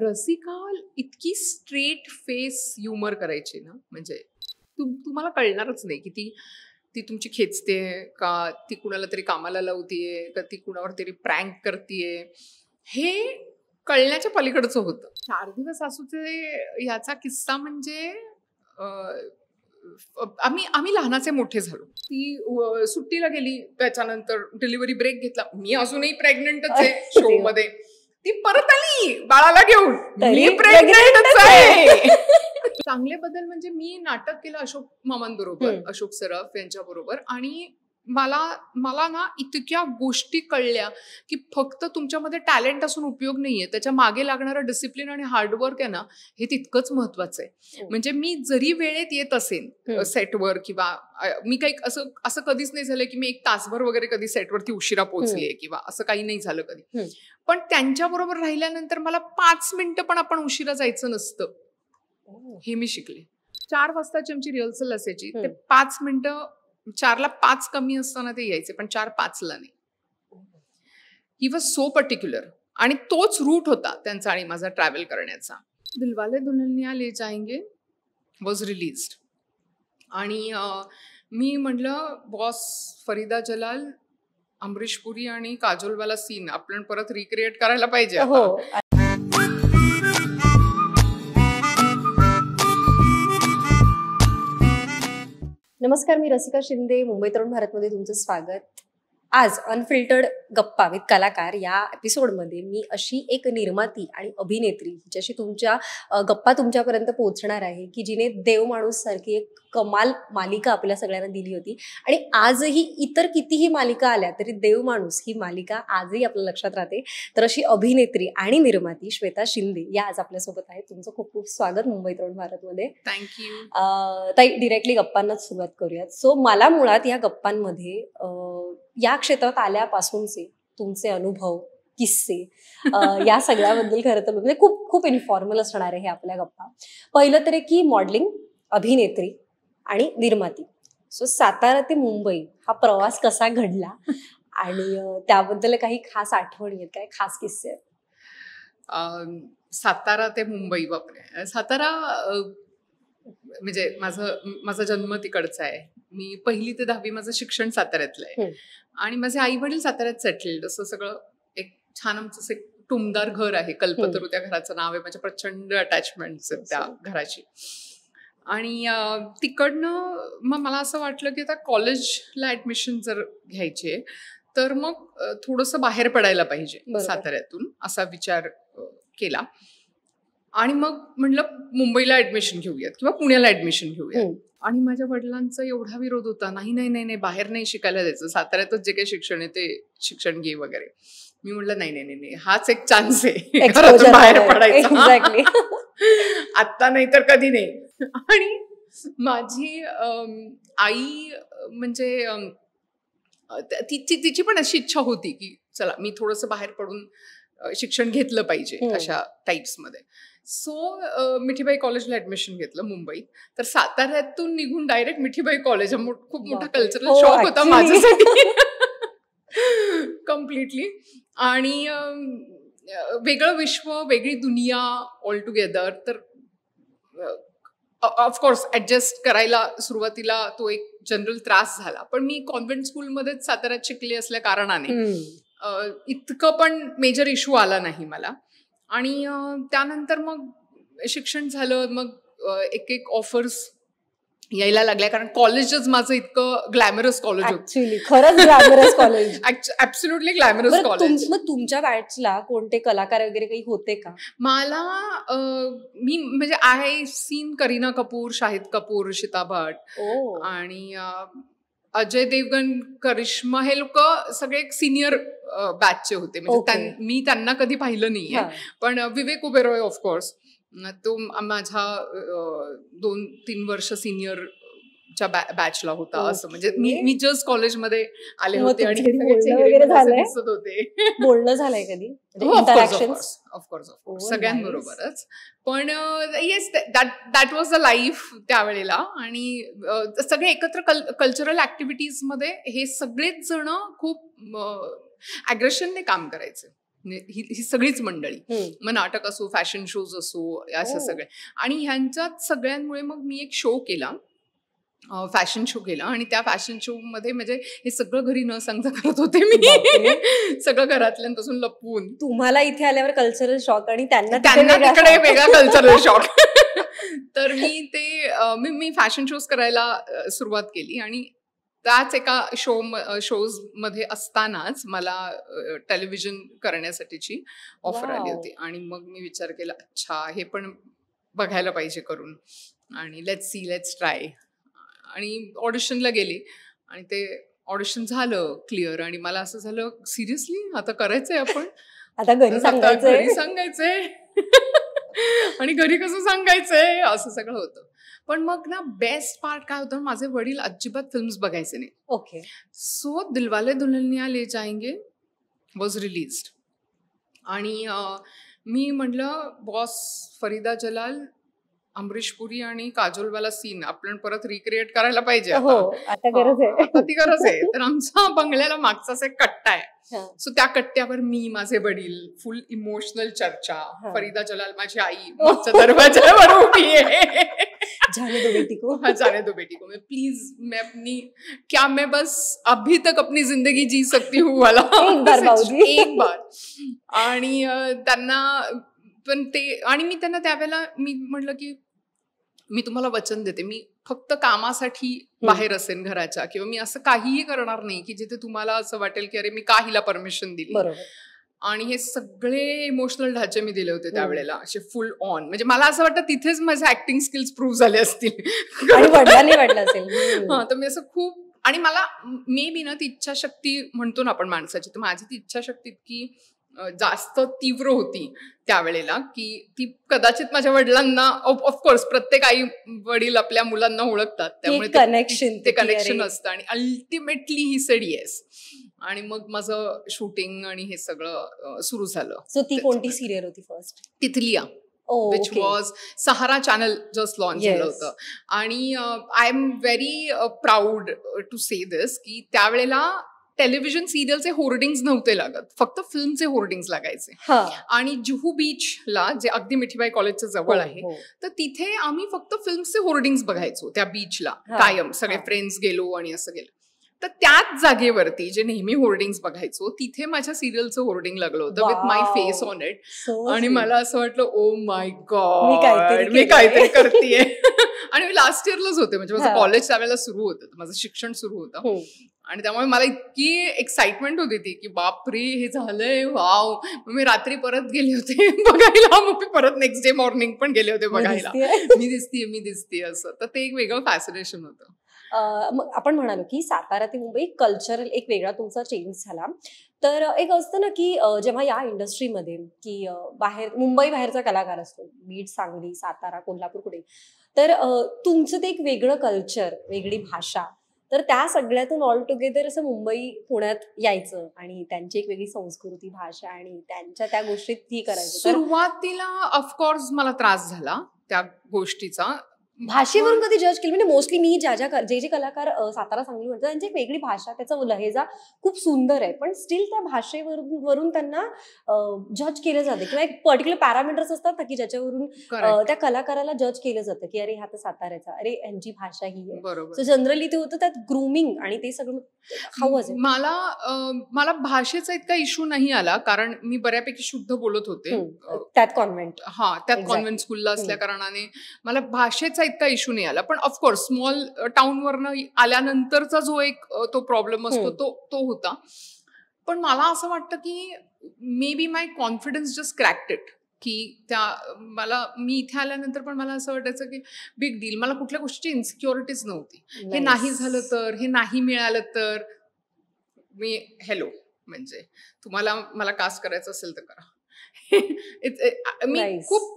रसिका इतकी straight face humour करायची ना म्हणजे तुम तुम्हाला कळणारच नाही की ती ती तुमची खेचते का ती कुणाला तरी कामाला लावतीये का ती कुणावर तरी प्रँक करतीये हे कळण्याच्या पलीकडचं होतं चार दिवस ते याचा किस्सा म्हणजे आम्ही आम्ही लहानाचे मोठे झालो ती सुट्टीला गेली त्याच्यानंतर डिलिव्हरी ब्रेक घेतला मी अजूनही प्रेग्नंटच आहे शो मध्ये ती परत आली बाळाला घेऊन मी प्रेग्नेंटच आहे चांगले बदल म्हणजे मी नाटक केलं अशोक मामांबरोबर अशोक सराफ यांच्या बरोबर आणि मला मला ना इतक्या गोष्टी कळल्या की फक्त तुमच्यामध्ये टॅलेंट असून उपयोग नाहीये त्याच्या मागे लागणारं डिसिप्लिन आणि हार्डवर्क आहे ना हे तितकंच महत्वाचं आहे हो. म्हणजे मी जरी वेळेत येत असेल सेटवर किंवा मी काही असं असं कधीच नाही झालं की मी एक तासभर वगैरे कधी सेटवरती उशिरा पोहोचलीये किंवा असं काही नाही झालं कधी पण त्यांच्याबरोबर राहिल्यानंतर मला पाच मिनिटं पण आपण उशिरा जायचं नसतं हो. हे मी शिकले चार वाजताची आमची रिहर्सल असायची ते पाच मिनिटं चारला पाच कमी असताना ते यायचे पण चार पाचला नाही ही वॉज सो पर्टिक्युलर आणि तोच रूट होता त्यांचा आणि माझा ट्रॅव्हल करण्याचा दिलवाले दुल्हनिया ले जायंगे वॉज रिलीज आणि मी म्हटलं बॉस फरीदा जलाल अमरीश पुरी आणि काजोलवाला सीन आपण परत रिक्रिएट करायला पाहिजे हो नमस्कार मी रसिका शिंदे मुंबई तरुण भारतमध्ये तुमचं स्वागत आज अनफिल्टर्ड गप्पा विथ कलाकार या एपिसोडमध्ये मी अशी एक निर्माती आणि अभिनेत्री जशी तुमच्या गप्पा तुमच्यापर्यंत पोहोचणार आहे की जिने देव माणूस सारखी एक कमाल मालिका आपल्या सगळ्यांना दिली होती आणि आजही इतर कितीही मालिका आल्या तरी देव माणूस ही मालिका आजही आपल्या लक्षात राहते तर अशी अभिनेत्री आणि निर्माती श्वेता शिंदे या आज आपल्यासोबत आहेत तुमचं खूप खूप स्वागत मुंबई तरुण भारतमध्ये थँक्यू ताई डिरेक्टली गप्पांनाच सुरुवात करूयात सो मला मुळात या गप्पांमध्ये या क्षेत्रात आल्यापासूनचे तुमचे अनुभव किस्से या सगळ्याबद्दल खरं तर म्हणजे खूप खूप इन्फॉर्मल असणार आहे हे आपल्या गप्पा पहिलं तरी की मॉडेलिंग अभिनेत्री आणि निर्माती सो सातारा ते मुंबई हा प्रवास कसा घडला आणि त्याबद्दल काही खास आठवणी आहेत काय खास किस्से आहेत सातारा ते मुंबई बापरे सातारा म्हणजे माझं माझा जन्म तिकडचा आहे मी पहिली ते दहावी माझं शिक्षण साताऱ्यातलं आहे आणि माझे आई वडील साताऱ्यात सेटल्ड असं सगळं एक छान आमचं टुमदार घर आहे कल्पतरू त्या घराचं नाव आहे माझ्या प्रचंड अटॅचमेंट त्या घराची आणि तिकडनं मग मला असं वाटलं की आता कॉलेजला ऍडमिशन जर घ्यायचे तर मग थोडस बाहेर पडायला पाहिजे साताऱ्यातून असा विचार केला आणि मग म्हटलं मुंबईला ऍडमिशन घेऊयात किंवा पुण्याला ऍडमिशन घेऊयात आणि माझ्या वडिलांचा एवढा विरोध होता नाही नाही नाही नाही बाहेर नाही शिकायला द्यायचं साताऱ्यातच जे काही शिक्षण आहे ते शिक्षण घे वगैरे मी म्हटलं नाही नाही नाही हाच एक चान्स आहे बाहेर पडायचा आत्ता नाही तर कधी नाही आणि माझी आई म्हणजे तिची तिची पण अशी इच्छा होती की चला मी थोडस बाहेर पडून शिक्षण घेतलं पाहिजे हो. अशा टाईप्समध्ये सो मिठीबाई कॉलेजला ऍडमिशन घेतलं मुंबईत तर साताऱ्यातून निघून डायरेक्ट मिठीबाई कॉलेज खूप मोठा कल्चरल शॉक हो, होता माझ्यासाठी कम्प्लिटली आणि वेगळं विश्व वेगळी दुनिया ऑल टुगेदर तर ऑफकोर्स ऍडजस्ट करायला सुरुवातीला तो एक जनरल त्रास झाला पण मी कॉन्व्हेंट स्कूलमध्येच साताऱ्यात शिकले असल्या कारणाने इतकं पण मेजर इश्यू आला नाही मला आणि त्यानंतर मग शिक्षण झालं मग एक एक ऑफर्स यायला लागल्या कारण कॉलेजच माझं इतकं ग्लॅमरस कॉलेज खरंच glamorous college absolutely glamorous college मग तुमच्या बॅचला कोणते कलाकार वगैरे काही होते का मला मी म्हणजे आय सीन करीना कपूर शाहिद कपूर शिता भट आणि अजय देवगण करिश्मा हे लोक सगळे एक सिनियर बॅचचे होते म्हणजे मी त्यांना कधी पाहिलं नाहीये पण विवेक ओबेरॉय ऑफकोर्स तो माझा दोन तीन वर्ष सिनियर च्या बॅचला होता असं म्हणजे मी मी जस्ट कॉलेजमध्ये आले होते आणि बोलणं झालंय कधी सगळ्यांबरोबरच पण yes that was the life त्यावेळेला आणि सगळे एकत्र कल्चरल ऍक्टिव्हिटीज मध्ये हे सगळेच जण खूप अग्रेशनने काम करायचे ही, सगळीच मंडळी मग नाटक असो फॅशन शोज असो असं oh. सगळे आणि ह्यांच्यात सगळ्यांमुळे मग मी एक शो केला फॅशन शो केला आणि त्या फॅशन शो मध्ये म्हणजे हे सगळं घरी न सांगता करत होते मी सगळं पासून लपवून तुम्हाला इथे आल्यावर कल्चरल शॉक आणि त्यांना वेगळा कल्चरल शॉक तर मी ते मी मी फॅशन शोज करायला सुरुवात केली आणि त्याच एका शो शोज मध्ये असतानाच मला टेलिव्हिजन करण्यासाठीची ऑफर आली होती आणि मग मी विचार केला अच्छा हे पण बघायला पाहिजे करून आणि लेट्स सी लेट्स ट्राय आणि ऑडिशनला गेले आणि ते ऑडिशन झालं क्लिअर आणि मला असं झालं सिरियसली आता करायचंय आपण आता घरी सांगायचंय आणि घरी कसं सांगायचंय असं सगळं होतं पण मग ना बेस्ट पार्ट काय होतं माझे वडील अजिबात फिल्म्स बघायचे नाही ओके सो दिलवाले दुल्हनिया ले जायंगे वॉज रिलीज आणि मी म्हटलं बॉस फरीदा जलाल अमरीश पुरी आणि काजोलवाला सीन आपण परत रिक्रिएट करायला पाहिजे हो, हो, गरज आहे ती गरज आहे तर आमचा बंगल्याला मागचाच एक कट्टा आहे सो त्या कट्ट्यावर मी माझे वडील फुल इमोशनल चर्चा फरीदा जलाल माझी आई मागच्या दरवाजा जाने दो बेटी को प्लीज मैं अपनी क्या मैं बस अभी तक अपनी जिंदगी जी सकती हूँ वाला एक बार आणि त्यांना पण ते आणि मी त्यांना त्यावेळेला मी म्हटलं की मी तुम्हाला वचन देते मी फक्त कामासाठी बाहेर असेन घराच्या किंवा मी असं काहीही करणार नाही की जिथे तुम्हाला असं वाटेल की अरे मी काहीला परमिशन दिली आणि हे सगळे इमोशनल ढाचे मी दिले होते त्यावेळेला असे फुल ऑन म्हणजे मला असं वाटतं तिथेच माझे ऍक्टिंग स्किल्स प्रूव्ह झाले असतील तर मी असं खूप आणि मला मे बी ना ती इच्छाशक्ती म्हणतो ना आपण माणसाची तर माझी ती इच्छाशक्ती की जास्त तीव्र होती त्यावेळेला की ती कदाचित माझ्या वडिलांना ऑफकोर्स प्रत्येक आई वडील आपल्या मुलांना ओळखतात त्यामुळे कनेक्शन ते कनेक्शन असतं आणि अल्टिमेटली ही सेड येस आणि मग माझं शूटिंग आणि हे सगळं सुरू झालं सो ती कोणती सिरियल होती फर्स्ट तिथलिया which was Sahara channel just launch झालं होतं आणि I am very proud to say this की त्यावेळेला टेलिव्हिजन सिरियलचे होर्डिंग्स नव्हते लागत फक्त फिल्मचे होर्डिंग्स लागायचे आणि जुहू बीच ला, जे अगदी मिठीबाई कॉलेजच्या जवळ हो, आहे हो. तर तिथे आम्ही फक्त फिल्मचे होर्डिंग्स बघायचो त्या बीचला कायम सगळे फ्रेंड्स गेलो आणि असं गेलो तर त्याच जागेवरती जे नेहमी होर्डिंग बघायचो तिथे माझ्या सिरियलचं होर्डिंग लागलं होतं with my face on it आणि मला असं वाटलं ओ माय गॉड मी काहीतरी करते आणि मी लास्ट इयरलाच होते म्हणजे माझं कॉलेज त्यावेळेला सुरू होतं माझं शिक्षण सुरू होतं हो. आणि त्यामुळे मला इतकी एक्साइटमेंट होती ती की रे हे झालंय वाव मी रात्री परत गेले होते बघायला मग मी परत नेक्स्ट डे मॉर्निंग पण गेले होते बघायला मी दिसतीये मी दिसतीय असं तर ते एक वेगळं फॅसिनेशन होतं आपण म्हणालो की सातारा ते मुंबई कल्चरल एक वेगळा तुमचा चेंज झाला तर एक असतं ना की जेव्हा या इंडस्ट्रीमध्ये की बाहेर मुंबई बाहेरचा कलाकार असतो बीड सांगली सातारा कोल्हापूर कुठे तर तुमचं ते एक वेगळं कल्चर वेगळी भाषा तर त्या सगळ्यातून ऑल टुगेदर असं मुंबई पुण्यात यायचं आणि त्यांची एक वेगळी संस्कृती भाषा आणि त्यांच्या त्या गोष्टीत ती करायचं सुरुवातीला ऑफकोर्स मला त्रास झाला त्या गोष्टीचा भाषेवरून कधी जज केली म्हणजे मोस्टली मी ज्या ज्या जे जे कलाकार सातारा सांगली म्हणतात त्यांची एक वेगळी भाषा त्याचा लहेजा खूप सुंदर आहे पण स्टील त्या भाषेवरून त्यांना जज केलं जातं किंवा एक पर्टिक्युलर पॅरामीटर्स असतात ना की ज्याच्यावरून त्या कलाकाराला जज केलं जातं की अरे हा तर साताऱ्याचा अरे यांची भाषा ही आहे सो जनरली ते होतं त्यात ग्रुमिंग आणि ते सगळं आहे मला मला भाषेचा इतका इश्यू नाही आला कारण मी बऱ्यापैकी शुद्ध बोलत होते त्यात कॉन्व्हेंट हा त्यात कॉन्व्हेंट स्कूलला असल्या कारणाने मला भाषेचा इतका इश्यू नाही आला पण ऑफकोर्स स्मॉल वरन आल्यानंतरचा जो एक तो प्रॉब्लेम असतो हो. तो तो होता पण मला असं वाटतं की may be my confidence just क्रॅक्टेड की त्या मला मी इथे आल्यानंतर पण मला असं वाटायचं की बिग डील मला कुठल्या गोष्टीची इन्सिक्युरिटीज नव्हती हे नाही झालं तर हे नाही मिळालं तर मी हॅलो म्हणजे तुम्हाला मला कास्ट करायचं असेल तर करा मी खूप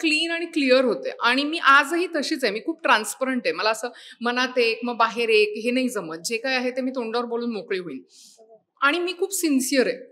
क्लीन आणि क्लिअर होते आणि मी आजही तशीच आहे मी खूप ट्रान्सपरंट आहे मला असं मनात एक मग बाहेर एक हे नाही जमत जे काय आहे ते मी तोंडावर बोलून मोकळी होईल आणि मी खूप सिन्सिअर आहे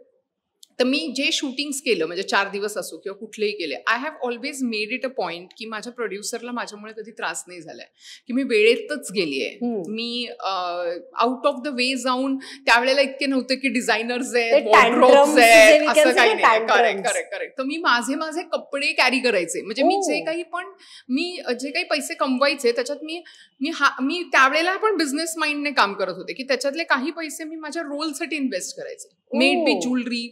तर मी जे शूटिंग्स केलं म्हणजे चार दिवस असो किंवा कुठलेही केले I have always made it a point की माझ्या प्रोड्युसरला माझ्यामुळे कधी त्रास नाही झालाय की मी वेळेतच गेली आहे मी आउट ऑफ द वे जाऊन त्यावेळेला इतके नव्हते की डिझायनर्स आहेत आहेत असं काही नाही करेक्ट करेक्ट मी माझे माझे कपडे कॅरी करायचे म्हणजे मी जे काही पण मी जे काही पैसे कमवायचे त्याच्यात मी मी हा मी त्यावेळेला पण बिझनेस माइंडने काम करत होते की त्याच्यातले काही पैसे मी माझ्या रोलसाठी इन्व्हेस्ट करायचे मेड बी ज्वेलरी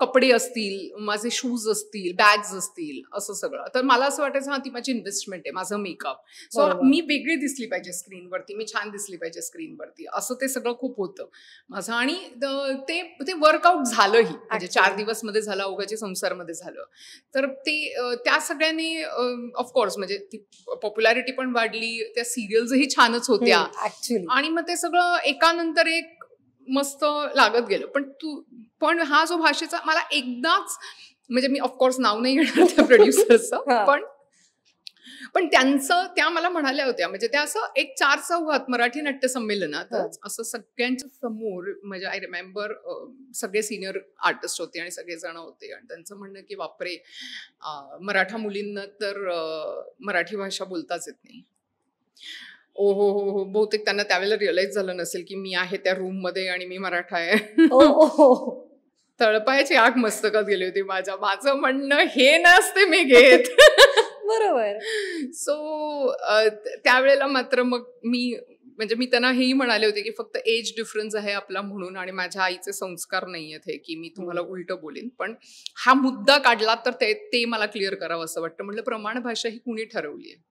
कपडे असतील माझे शूज असतील बॅग्स असतील असं सगळं तर मला असं वाटायचं हा ती माझी इन्व्हेस्टमेंट आहे माझं मेकअप सो मी वेगळी दिसली पाहिजे स्क्रीनवरती मी छान दिसली पाहिजे स्क्रीनवरती असं ते सगळं खूप होतं माझं आणि ते ते वर्कआउट झालंही म्हणजे चार दिवस मध्ये झालं संसार संसारमध्ये झालं तर ते त्या सगळ्यांनी ऑफकोर्स म्हणजे ती पॉप्युलॅरिटी पण वाढली त्या सिरियल्सही छानच होत्या आणि मग ते सगळं एकानंतर एक मस्त लागत गेलो पण तू पण हा जो भाषेचा मला एकदाच म्हणजे मी ऑफकोर्स नाव नाही घेणार त्या प्रोड्युसरचं पण पण त्यांचं त्या मला म्हणाल्या होत्या म्हणजे त्या असं एक चार चौघात मराठी नाट्य संमेलनात असं सगळ्यांच्या समोर म्हणजे आय रिमेंबर सगळे सिनियर आर्टिस्ट होते आणि सगळेजण होते आणि त्यांचं म्हणणं की बापरे मराठा मुलींना तर मराठी भाषा बोलताच येत नाही ओ हो, हो हो हो बहुतेक त्यांना त्यावेळेला रिअलाइज झालं नसेल की मी आहे त्या रूम मध्ये आणि मी मराठा आहे हो, हो, तळपायची आग मस्तकात गेली होती माझ्या माझं म्हणणं हे नसते मी घेत बरोबर सो त्यावेळेला मात्र मग मी म्हणजे मी त्यांना हेही म्हणाले होते की फक्त एज डिफरन्स आहे आपला म्हणून आणि माझ्या आईचे संस्कार नाही आहेत हे की मी तुम्हाला उलट बोलेन पण हा मुद्दा काढला तर ते, ते मला क्लिअर करावं असं वाटतं म्हटलं प्रमाण भाषा ही कुणी ठरवली आहे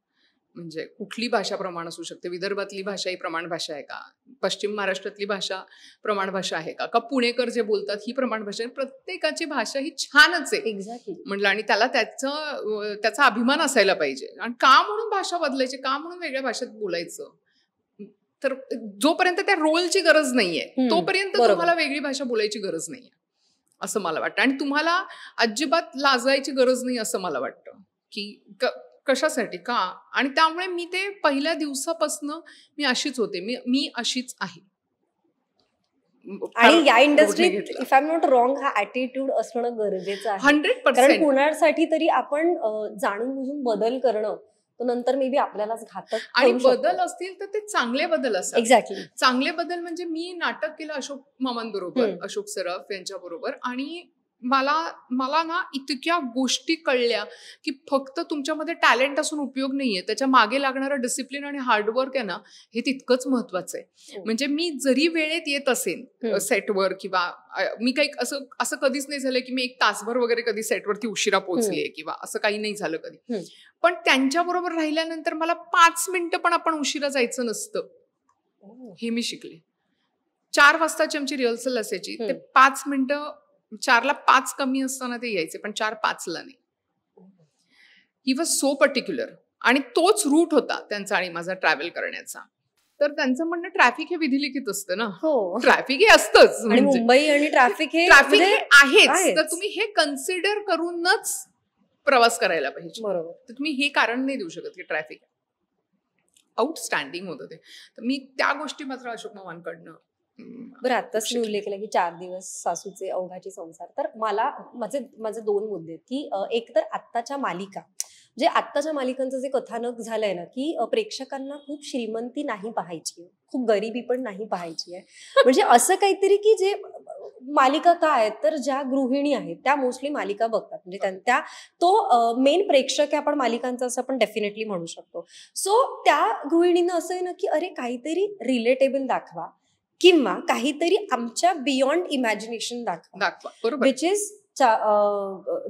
म्हणजे कुठली भाषा प्रमाण असू शकते विदर्भातली भाषा ही प्रमाण भाषा आहे का पश्चिम महाराष्ट्रातली भाषा प्रमाण भाषा आहे का का पुणेकर जे बोलतात ही प्रमाण भाषा प्रत्येकाची भाषा ही छानच आहे एक्झॅक्टली म्हटलं आणि त्याला त्याचं त्याचा अभिमान असायला पाहिजे आणि का म्हणून भाषा बदलायची का म्हणून वेगळ्या भाषेत बोलायचं तर जोपर्यंत त्या रोलची गरज नाहीये तोपर्यंत तुम्हाला वेगळी भाषा बोलायची गरज नाहीये असं मला वाटतं आणि तुम्हाला अजिबात लाजायची गरज नाही असं मला वाटतं की कशासाठी का आणि त्यामुळे मी ते पहिल्या दिवसापासून मी अशीच होते मी मी अशीच आहे आणि या industry if I not wrong हा ऍटिट्यूड असणं गरजेचं आहे हंड्रेड पर्सेंट कोणासाठी तरी आपण जाणून बुजून बदल करणं तो नंतर मे बी आपल्यालाच घातक आणि बदल असतील तर ते चांगले बदल असतात एक्झॅक्टली exactly. चांगले बदल म्हणजे मी नाटक केलं अशोक मामांबरोबर अशोक सराफ यांच्या बरोबर आणि मला मला ना इतक्या गोष्टी कळल्या की फक्त तुमच्यामध्ये टॅलेंट असून उपयोग नाहीये त्याच्या मागे लागणारं डिसिप्लिन आणि हार्डवर्क आहे ना हे तितकंच महत्वाचं आहे हो. म्हणजे मी जरी वेळेत येत असेल सेटवर किंवा मी काही असं असं कधीच नाही झालं की मी एक तासभर वगैरे कधी सेटवरती उशिरा पोहोचलीये किंवा असं काही नाही झालं कधी पण त्यांच्याबरोबर राहिल्यानंतर मला पाच मिनिटं पण आपण उशिरा जायचं नसतं हो. हे मी शिकले चार वाजताची आमची रिहर्सल असायची ते पाच मिनिटं चारला पाच कमी असताना ते यायचे पण चार पाचला नाही ही वॉज सो पर्टिक्युलर आणि तोच रूट होता त्यांचा आणि माझा ट्रॅव्हल करण्याचा तर त्यांचं म्हणणं ट्रॅफिक हे विधिलिखित असतं ना हो ट्रॅफिक हे असतंच म्हणजे. मुंबई आणि ट्रॅफिक हे ट्रॅफिक म्हणजे आहेच तर तुम्ही हे कन्सिडर करूनच प्रवास करायला पाहिजे बरोबर तर तुम्ही हे कारण नाही देऊ शकत की ट्रॅफिक आउटस्टँडिंग होत ते तर मी त्या गोष्टी मात्र अशोक मामांकडनं बरं आत्ताच मी उल्लेख केला की चार दिवस सासूचे अवघाचे संसार तर मला माझे माझे दोन मुद्दे की एक तर आत्ताच्या मालिका म्हणजे आत्ताच्या मालिकांचं जे कथानक झालंय ना की प्रेक्षकांना खूप श्रीमंती नाही पाहायची खूप गरिबी पण नाही पाहायची आहे म्हणजे असं काहीतरी की जे मालिका काय आहेत तर ज्या गृहिणी आहेत त्या मोस्टली मालिका बघतात म्हणजे त्या तो मेन प्रेक्षक आहे आपण मालिकांचा असं आपण डेफिनेटली म्हणू शकतो सो त्या गृहिणीनं असं आहे ना की अरे काहीतरी रिलेटेबल दाखवा किंवा काहीतरी आमच्या बियॉन्ड इमॅजिनेशन दाखवा विच इज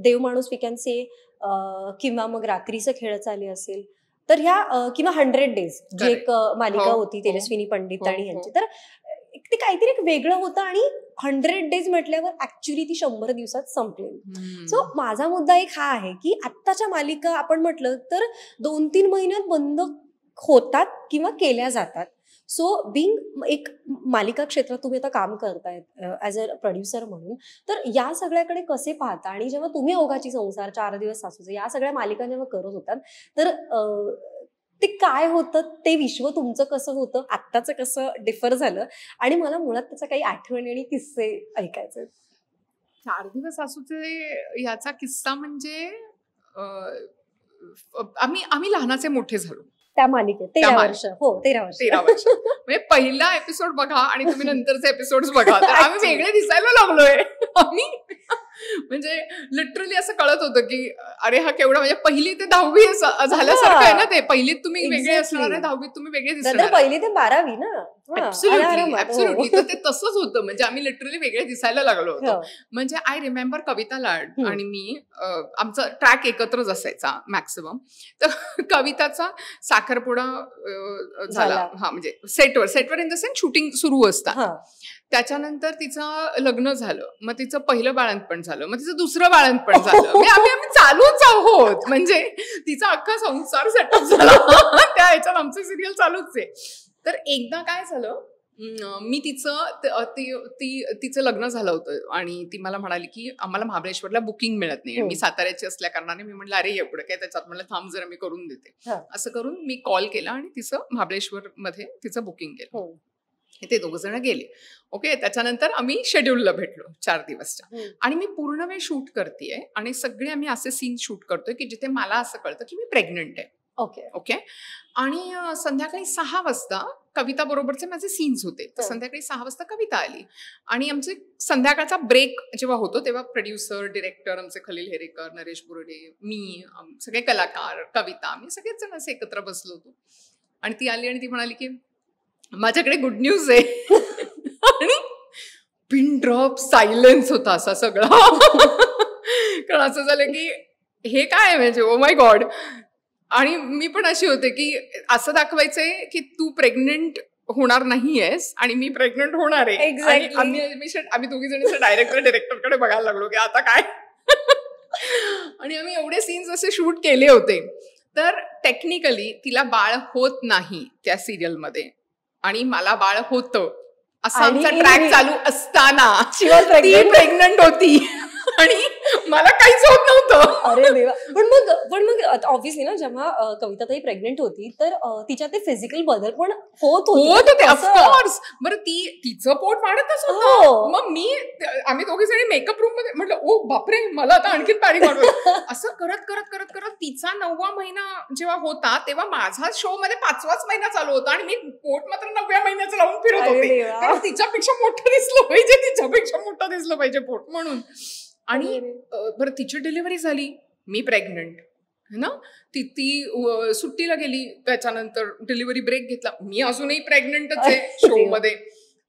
देव माणूस वी कॅन से किंवा मग रात्रीचं खेळ चाले असेल तर ह्या किंवा हंड्रेड डेज जी एक मालिका हो, होती तेजस्विनी हो, पंडित हो, आणि यांची तर ते काहीतरी एक वेगळं होतं आणि हंड्रेड डेज म्हटल्यावर ऍक्च्युली ती शंभर दिवसात संपली सो माझा मुद्दा एक हा आहे की आत्ताच्या मालिका आपण म्हटलं तर दोन तीन महिन्यात बंद होतात किंवा केल्या जातात सो बिंग एक मालिका क्षेत्रात तुम्ही आता काम करतायत ॲज अ प्रोड्युसर म्हणून तर या सगळ्याकडे कसे पाहता आणि जेव्हा तुम्ही ओघाची संसार चार दिवस सासूचे या सगळ्या मालिका जेव्हा करत होतात तर ते काय होतं ते विश्व तुमचं कसं होतं आत्ताचं कसं डिफर झालं आणि मला मुळात त्याचा काही आठवणी आणि किस्से ऐकायचे चार दिवस सासूचे याचा किस्सा म्हणजे आम्ही आम्ही लहानाचे मोठे झालो त्या मालिकेत तेरा वर्ष हो तेरा वर्ष तेरा वर्ष म्हणजे पहिला एपिसोड बघा आणि तुम्ही नंतरचे एपिसोड बघा आम्ही वेगळे दिसायला लागलोय म्हणजे लिटरली असं कळत होतं की अरे हा केवढा म्हणजे पहिली ते दहावी झाल्यासारखं आहे ना ते पहिलीत तुम्ही वेगळे असणार दहावीत तुम्ही वेगळे दिसणार पहिली ते बारावी ना हो. ते तसंच होतं म्हणजे आम्ही लिटरली वेगळे दिसायला लागलो होतो हो. म्हणजे आय रिमेंबर कविता लाड आणि मी आमचा ट्रॅक एकत्रच असायचा मॅक्सिमम तर कविताचा साखरपुडा झाला हा म्हणजे सेटवर सेटवर इन द सेन्स शूटिंग सुरू असतात त्याच्यानंतर तिचं लग्न झालं मग तिचं पहिलं बाळंतपण झालं मग तिचं दुसरं बाळंतपण झालं म्हणजे आम्ही आम्ही चालूच आहोत म्हणजे तिचा अख्खा संसार सेटअप झाला त्या ह्याच्यात आमचं सिरियल चालूच आहे तर एकदा काय झालं मी तिचं ती तिचं लग्न झालं होतं आणि ती मला म्हणाली की आम्हाला महाबळेश्वरला बुकिंग मिळत नाही हो. मी साताऱ्याची असल्या कारणाने मी म्हटलं अरे एवढं काय त्याच्यात म्हणलं थांब जरा मी करून देते असं करून मी कॉल केला आणि तिचं महाबळेश्वर मध्ये तिचं बुकिंग केलं हो. ते दोघ जण गेले ओके त्याच्यानंतर आम्ही शेड्यूलला भेटलो चार दिवसच्या आणि मी पूर्ण वेळ शूट करते आणि सगळे आम्ही असे सीन शूट करतोय की जिथे मला असं कळतं की मी प्रेग्नंट आहे ओके ओके आणि संध्याकाळी सहा वाजता कविता बरोबरचे माझे सीन्स होते तर हो. संध्याकाळी सहा वाजता कविता आली आणि आमचे संध्याकाळचा ब्रेक जेव्हा होतो तेव्हा प्रोड्युसर डिरेक्टर आमचे खलील हेरेकर नरेश बुरडे मी सगळे कलाकार कविता आम्ही सगळेच जण असे एकत्र बसलो होतो आणि ती आली आणि ती म्हणाली की माझ्याकडे गुड न्यूज आहे आणि पिन ड्रॉप सायलेन्स होता असा सगळा कारण असं झालं की हे काय म्हणजे ओ माय गॉड आणि मी पण अशी होते की असं दाखवायचंय की तू प्रेग्नेंट होणार नाहीयेस आणि मी प्रेग्नंट होणार आहे एक्झॅक्ट आम्ही आम्ही दोघी जण डायरेक्टर डिरेक्टरकडे बघायला लागलो की आता काय आणि आम्ही एवढे सीन्स असे शूट केले होते तर टेक्निकली तिला बाळ होत नाही त्या सिरियलमध्ये आणि मला बाळ होतं असं आमचा ट्रॅक चालू असताना ती प्रेग्नंट होती आणि मला काहीच होत नव्हतं अरे देवा पण मग पण मग ऑब्व्हियसली ना जेव्हा कविता कविताताई प्रेग्नेंट होती तर तिच्या ते फिजिकल बदल पण होत होत होते ऑफकोर्स बरं ती तिचं पोट वाढतच होत हो. मग मी आम्ही दोघे जणी मेकअप मध्ये म्हटलं ओ बापरे मला आता आणखीन पाणी वाटत असं करत करत करत करत तिचा नववा महिना जेव्हा होता तेव्हा माझा शो मध्ये पाचवाच महिना चालू होता आणि मी पोट मात्र नवव्या महिन्याचं लावून फिरत होते तिच्यापेक्षा मोठं दिसलं पाहिजे तिच्यापेक्षा मोठं दिसलं पाहिजे पोट म्हणून आणि बरं तिची डिलिव्हरी झाली मी प्रेग्नंट है ना ती ती सुट्टीला गेली त्याच्यानंतर डिलिव्हरी ब्रेक घेतला मी अजूनही प्रेग्नंटच आहे शो मध्ये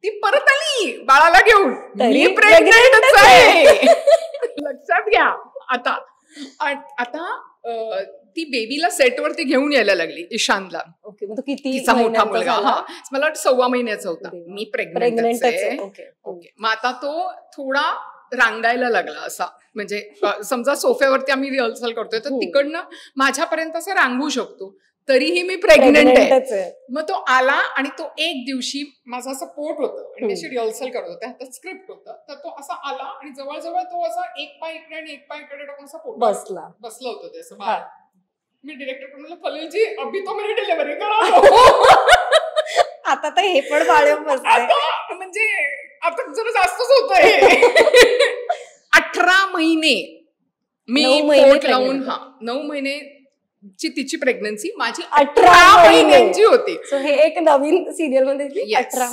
ती परत आली बाळाला घेऊन मी प्रेग्नेंट आहे लक्षात घ्या आता आता ती बेबीला सेटवरती घेऊन यायला लागली ईशानला ओके किती तिचा मोठा मुलगा हा मला वाटतं सव्वा महिन्याचा होता मी प्रेग्नेंट आहे ओके मग आता तो थोडा रांगायला लागला असा म्हणजे समजा सोफ्यावरती आम्ही रिहर्सल करतोय तर हो. तिकडनं माझ्यापर्यंत असं रांगू शकतो तरीही मी प्रेग्नेंट आहे मग तो आला आणि तो एक दिवशी माझा असं पोट होतं आणि म्हणजे रिहर्सल करत होतं हातात स्क्रिप्ट होतं तर तो असा आला आणि जवळजवळ तो असा एक पाय इकडे आणि एक पाय इकडे टाकून असा पोट बसला बसलं होतं ते असं मी डिरेक्टर म्हणलं फलीलजी अभि तो मेरी डिलिव्हरी करा आता तर हे पण बाळ म्हणजे आता जरा जास्तच होत आहे अठरा महिने मी महिने लावून हा नऊ महिने जी तिची प्रेग्नन्सी माझी अठरा महिन्यांची होती सो हे एक नवीन सिरियल मध्ये अठरा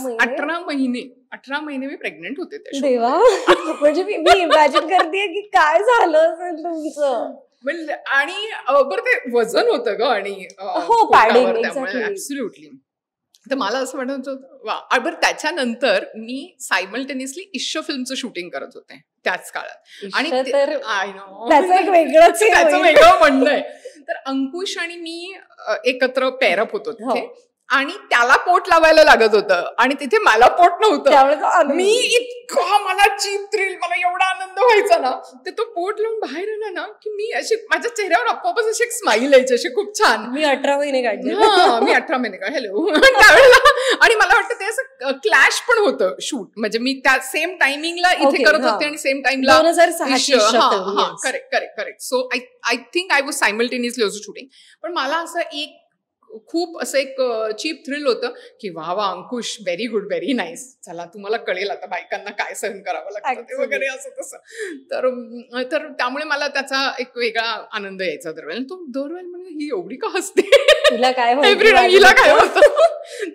महिने अठरा महिने मी प्रेग्नंट होते देवा म्हणजे मी इमॅजिन करते की काय झालं असेल तुमचं आणि बरं ते वजन होतं ग आणि हो ऍब्सुल्युटली तर मला असं वाटत होतं बरं त्याच्यानंतर मी सायमल्टेनियसली इशो फिल्मचं शूटिंग करत होते त्याच काळात आणि आय नो त्याचं वेगळं म्हणणं आहे तर अंकुश आणि मी एकत्र पॅरप होतो हो. तिथे आणि त्याला पोट लावायला लागत होतं आणि तिथे मला पोट नव्हतं मी इतका मला चीप मला एवढा आनंद व्हायचा ना तर तो पोट लावून बाहेर आला ना की मी अशी माझ्या चेहऱ्यावर आपोआपच अशी एक स्माईल यायची अशी खूप छान मी अठरा महिने काढली मी अठरा महिने का हॅलो त्यावेळेला आणि मला वाटतं ते असं क्लॅश पण होतं शूट म्हणजे मी त्या सेम टायमिंगला इथे करत होते आणि सेम टाइमला correct correct correct so I I think I was simultaneously also shooting पण मला असं एक खूप असं एक चीप थ्रिल होतं की वा वा Ankush very good very nice चला तुम्हाला कळेल आता बायकांना काय सहन करावं लागतं ते वगैरे असं तसं तर तर त्यामुळे मला त्याचा एक वेगळा आनंद यायचा दरवेळेला तो दरवेळ म्हणजे ही एवढी का हसते तिला काय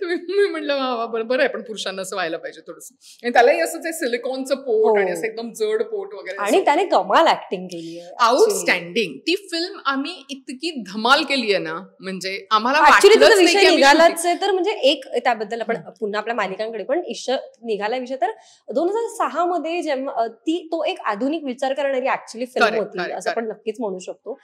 तुम्ही म्हटलं वा वा बरोबर आहे पण पुरुषांना असं व्हायला पाहिजे थोडस आणि त्यालाही असं सिलिकॉन सिलिकॉनचं पोट हो. आणि असं एकदम जड पोट वगैरे आणि त्याने कमाल ऍक्टिंग केली आउटस्टँडिंग ती फिल्म आम्ही इतकी धमाल केली आहे ना म्हणजे आम्हाला ऍक्च्युली निघालाच आहे तर म्हणजे एक त्याबद्दल आपण पुन्हा आपल्या मालिकांकडे पण ईश निघाला विषय तर दोन हजार सहा मध्ये जेव्हा ती तो एक आधुनिक विचार करणारी ऍक्च्युली फिल्म होती असं आपण नक्कीच म्हणू शकतो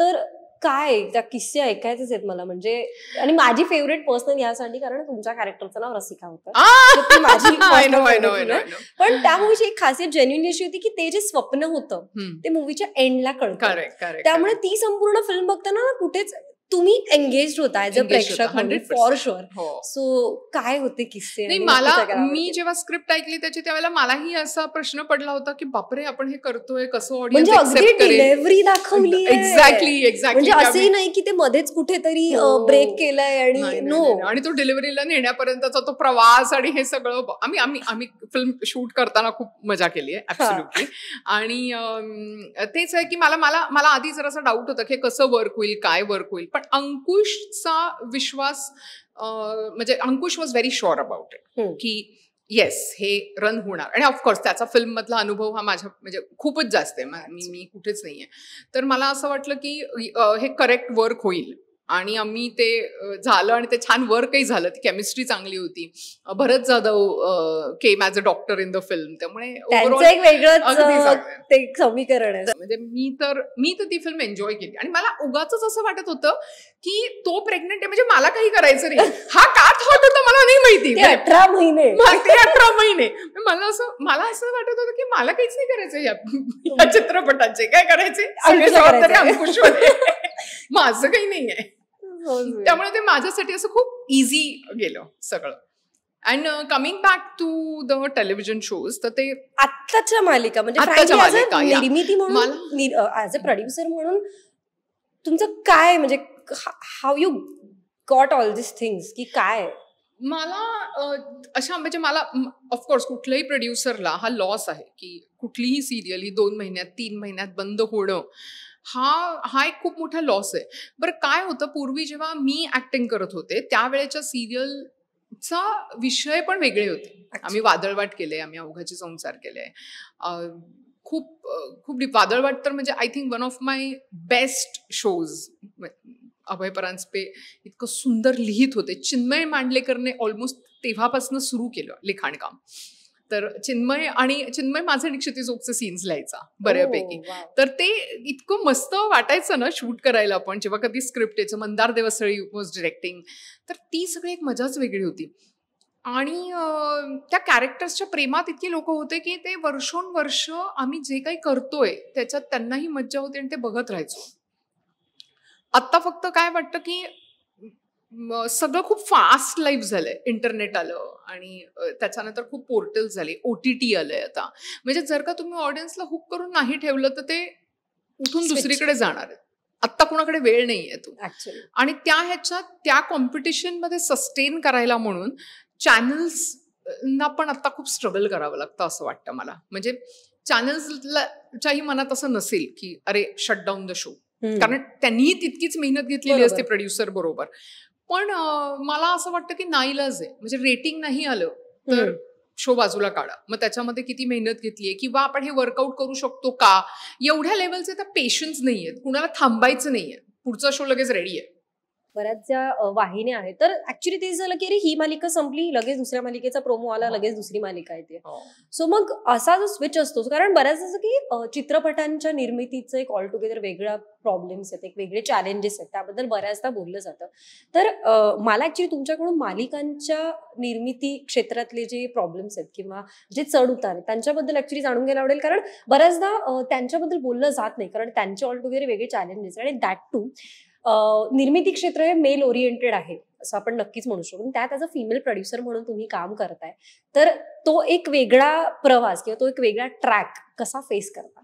तर काय त्या किस्से ऐकायचेच आहेत मला म्हणजे आणि माझी फेवरेट पर्सनल यासाठी कारण तुमच्या कॅरेक्टरचं नाव रसिका होतं माझी पण त्या मुव्हीची एक खासियत जेन्युन अशी होती की ते जे स्वप्न होतं ते मूवीच्या एंडला कळत त्यामुळे ती संपूर्ण फिल्म बघताना कुठेच तुम्ही एंगेज होता एज अ प्रेक्षक फॉर शुअर सो काय होते किस्से नाही मला मी जेव्हा स्क्रिप्ट ऐकली त्याची त्यावेळेला मलाही असा प्रश्न पडला होता की बापरे आपण हे करतोय कसं ऑडियन्स डिलेव्हरी दाखवली एक्झॅक्टली एक्झॅक्टली असंही नाही की ते मध्येच कुठेतरी ब्रेक हो. केलंय आणि नो आणि तो डिलिव्हरीला नेण्यापर्यंतचा तो प्रवास आणि हे सगळं आम्ही आम्ही आम्ही फिल्म शूट करताना खूप मजा केली आहे ऍब्सोल्युटली आणि तेच आहे की मला मला मला आधी जरासा डाऊट होता की कसं वर्क होईल काय वर्क होईल पण अंकुशचा विश्वास म्हणजे Ankush was very sure about it की येस हे रन होणार आणि ऑफकोर्स त्याचा फिल्म मधला अनुभव हा माझ्या म्हणजे खूपच जास्त आहे मी मी कुठेच नाही आहे तर मला असं वाटलं की हे करेक्ट वर्क होईल आणि आम्ही ते झालं आणि ते छान वर्कही झालं ती केमिस्ट्री चांगली होती Bharat Jadhav came as a doctor in the film त्यामुळे ते समीकरण आहे म्हणजे मी तर मी तर ती फिल्म एन्जॉय केली आणि मला उगाच असं वाटत होतं की तो प्रेग्नेंट आहे म्हणजे मला काही करायचं नाही हा का थॉट होता मला नाही माहिती अठरा महिने अठरा महिने म्हणजे मला असं मला असं वाटत होतं की मला काहीच नाही करायचं या चित्रपटाचे काय करायचे माझं काही नाही आहे हो, हो. त्यामुळे ते माझ्यासाठी असं खूप इझी गेलं सगळं and coming back to the television shows तर ते आत्ताच्या मालिका म्हणजे निर्मिती म्हणून ऍज अ प्रोड्युसर म्हणून तुमचं काय म्हणजे how you got all this things की काय मला अशा म्हणजे मला ऑफकोर्स कुठल्याही प्रोड्युसरला हा लॉस आहे की कुठलीही सिरियल ही दोन महिन्यात तीन महिन्यात बंद होणं हा हा एक खूप मोठा लॉस आहे बरं काय होतं पूर्वी जेव्हा मी ऍक्टिंग करत होते त्यावेळेच्या सिरियलचा विषय पण वेगळे होते आम्ही वादळवाट केले आम्ही अवघाचे संसार केले खूप खूप वादळवाट तर म्हणजे I think one of my best shows Abhay Paranjape इतकं सुंदर लिहित होते चिन्मय मांडलेकरने ऑलमोस्ट तेव्हापासून सुरू केलं लिखाणकाम तर चिन्मय आणि चिन्मय माझं निक्षिती जोगचे सीन्स लिहायचा बऱ्यापैकी तर ते इतकं मस्त वाटायचं ना शूट करायला आपण जेव्हा कधी स्क्रिप्ट यायचं मंदार देवस्थळी वॉज डिरेक्टिंग तर ती सगळी एक मजाच वेगळी होती आणि त्या कॅरेक्टर्सच्या प्रेमात इतकी लोक होते की ते वर्षोन वर्ष आम्ही जे काही करतोय त्याच्यात त्यांनाही मज्जा होते आणि ते बघत राहायचो आत्ता फक्त काय वाटतं की सगळं खूप फास्ट लाईफ झालंय इंटरनेट आलं आणि त्याच्यानंतर खूप पोर्टल झाले ओ टी टी आलंय आता म्हणजे जर का तुम्ही ऑडियन्सला हुक करून नाही ठेवलं तर ते उठून दुसरीकडे जाणार आता आत्ता कोणाकडे वेळ नाहीये तो आणि त्या ह्याच्यात त्या कॉम्पिटिशनमध्ये सस्टेन करायला म्हणून चॅनल्स ना पण आता खूप स्ट्रगल करावं लागतं असं वाटतं मला म्हणजे चॅनल्सलाच्याही मनात असं नसेल की अरे शट डाऊन द शो कारण त्यांनीही तितकीच मेहनत घेतलेली असते प्रोड्युसर बरोबर पण मला असं वाटतं की नाईलाज आहे म्हणजे रेटिंग नाही आलं तर शो बाजूला काढा मग त्याच्यामध्ये किती मेहनत घेतलीये किंवा आपण हे वर्कआउट करू शकतो का एवढ्या लेवलचे तर पेशन्स नाहीयेत कुणाला थांबायचं नाहीये पुढचा शो लगेच रेडी आहे बऱ्याच ज्या वाहिन्या आहेत तर ऍक्च्युली ते झालं की अरे ही मालिका संपली लगेच दुसऱ्या मालिकेचा प्रोमो आला हो. लगेच दुसरी मालिका येते सो हो. मग असा जो स्विच असतो कारण बऱ्याच जसं की चित्रपटांच्या निर्मितीचं एक ऑल टुगेदर वेगळा प्रॉब्लेम्स आहेत एक वेगळे चॅलेंजेस आहेत त्याबद्दल बऱ्याचदा बोललं जातं तर मला ऍक्च्युली तुमच्याकडून मालिकांच्या निर्मिती क्षेत्रातले जे प्रॉब्लेम्स आहेत किंवा जे चढ उतार त्यांच्याबद्दल ऍक्च्युली जाणून घ्यायला आवडेल कारण बऱ्याचदा त्यांच्याबद्दल बोललं जात नाही कारण त्यांचे ऑल टुगेदर वेगळे चॅलेंजेस आणि दॅट टू निर्मिती क्षेत्र हे मेल ओरिएंटेड आहे असं आपण नक्कीच म्हणू शकतो त्यात ॲज अ फिमेल प्रोड्युसर म्हणून तुम्ही काम करताय तर तो एक वेगळा प्रवास किंवा तो एक वेगळा ट्रॅक कसा फेस करता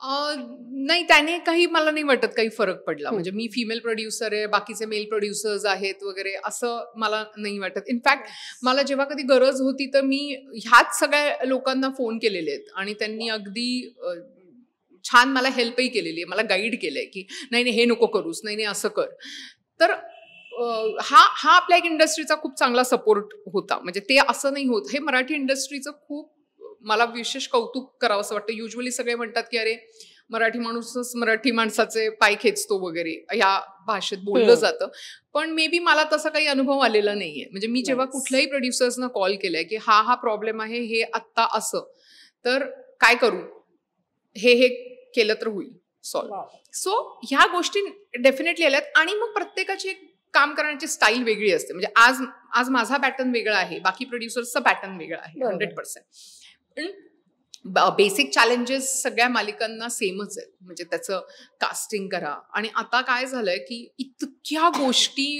नाही त्याने काही मला नाही वाटत काही फरक पडला म्हणजे मी फिमेल प्रोड्युसर आहे बाकीचे मेल प्रोड्युसर्स आहेत वगैरे असं मला नाही वाटत इनफॅक्ट मला जेव्हा कधी गरज होती तर मी ह्याच सगळ्या लोकांना फोन केलेले आहेत आणि त्यांनी अगदी छान मला हेल्पही केलेली आहे मला गाईड केलं आहे की नाही नाही हे नको करूस नाही नाही असं कर तर हा हा आपल्या एक इंडस्ट्रीचा खूप चांगला सपोर्ट होता म्हणजे ते असं नाही होत हे मराठी इंडस्ट्रीचं खूप मला विशेष कौतुक करावं असं वाटतं युजली सगळे म्हणतात की अरे मराठी माणूसच मराठी माणसाचे पाय खेचतो वगैरे या भाषेत बोललं हो. जातं पण मे बी मला तसा काही अनुभव आलेला नाहीये म्हणजे मी जेव्हा कुठल्याही प्रोड्युसर्सना कॉल केलाय की हा हा प्रॉब्लेम आहे हे आत्ता असं तर काय करू हे हे केलं तर होईल सॉल्व सो ह्या गोष्टी डेफिनेटली आल्यात आणि मग प्रत्येकाची एक काम करण्याची स्टाईल वेगळी असते म्हणजे आज आज माझा पॅटर्न वेगळा आहे बाकी प्रोड्युसर्सचा पॅटर्न वेगळा आहे हंड्रेड पर्सेंट बेसिक चॅलेंजेस सगळ्या मालिकांना सेमच आहेत म्हणजे त्याचं कास्टिंग करा आणि आता काय झालंय की इतक्या गोष्टी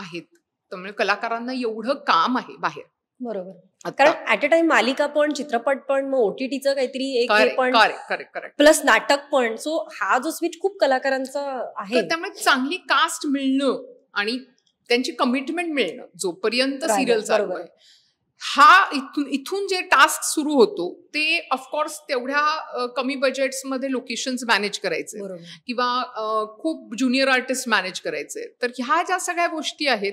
आहेत त्यामुळे कलाकारांना एवढं काम आहे बाहेर बरोबर कारण ऍट अ टाइम मालिका पण चित्रपट पण मग ओटीटीचं काहीतरी एक पण प्लस नाटक पण सो हा जो स्विच खूप कलाकारांचा आहे त्यामुळे चांगली कास्ट मिळणं आणि त्यांची कमिटमेंट मिळणं जोपर्यंत सिरियल चालू आहे हा इथून इथून जे टास्क सुरू होतो ते ऑफकोर्स तेवढ्या कमी बजेट्समध्ये लोकेशन्स मॅनेज करायचे किंवा खूप ज्युनियर आर्टिस्ट मॅनेज करायचे तर ह्या ज्या सगळ्या गोष्टी आहेत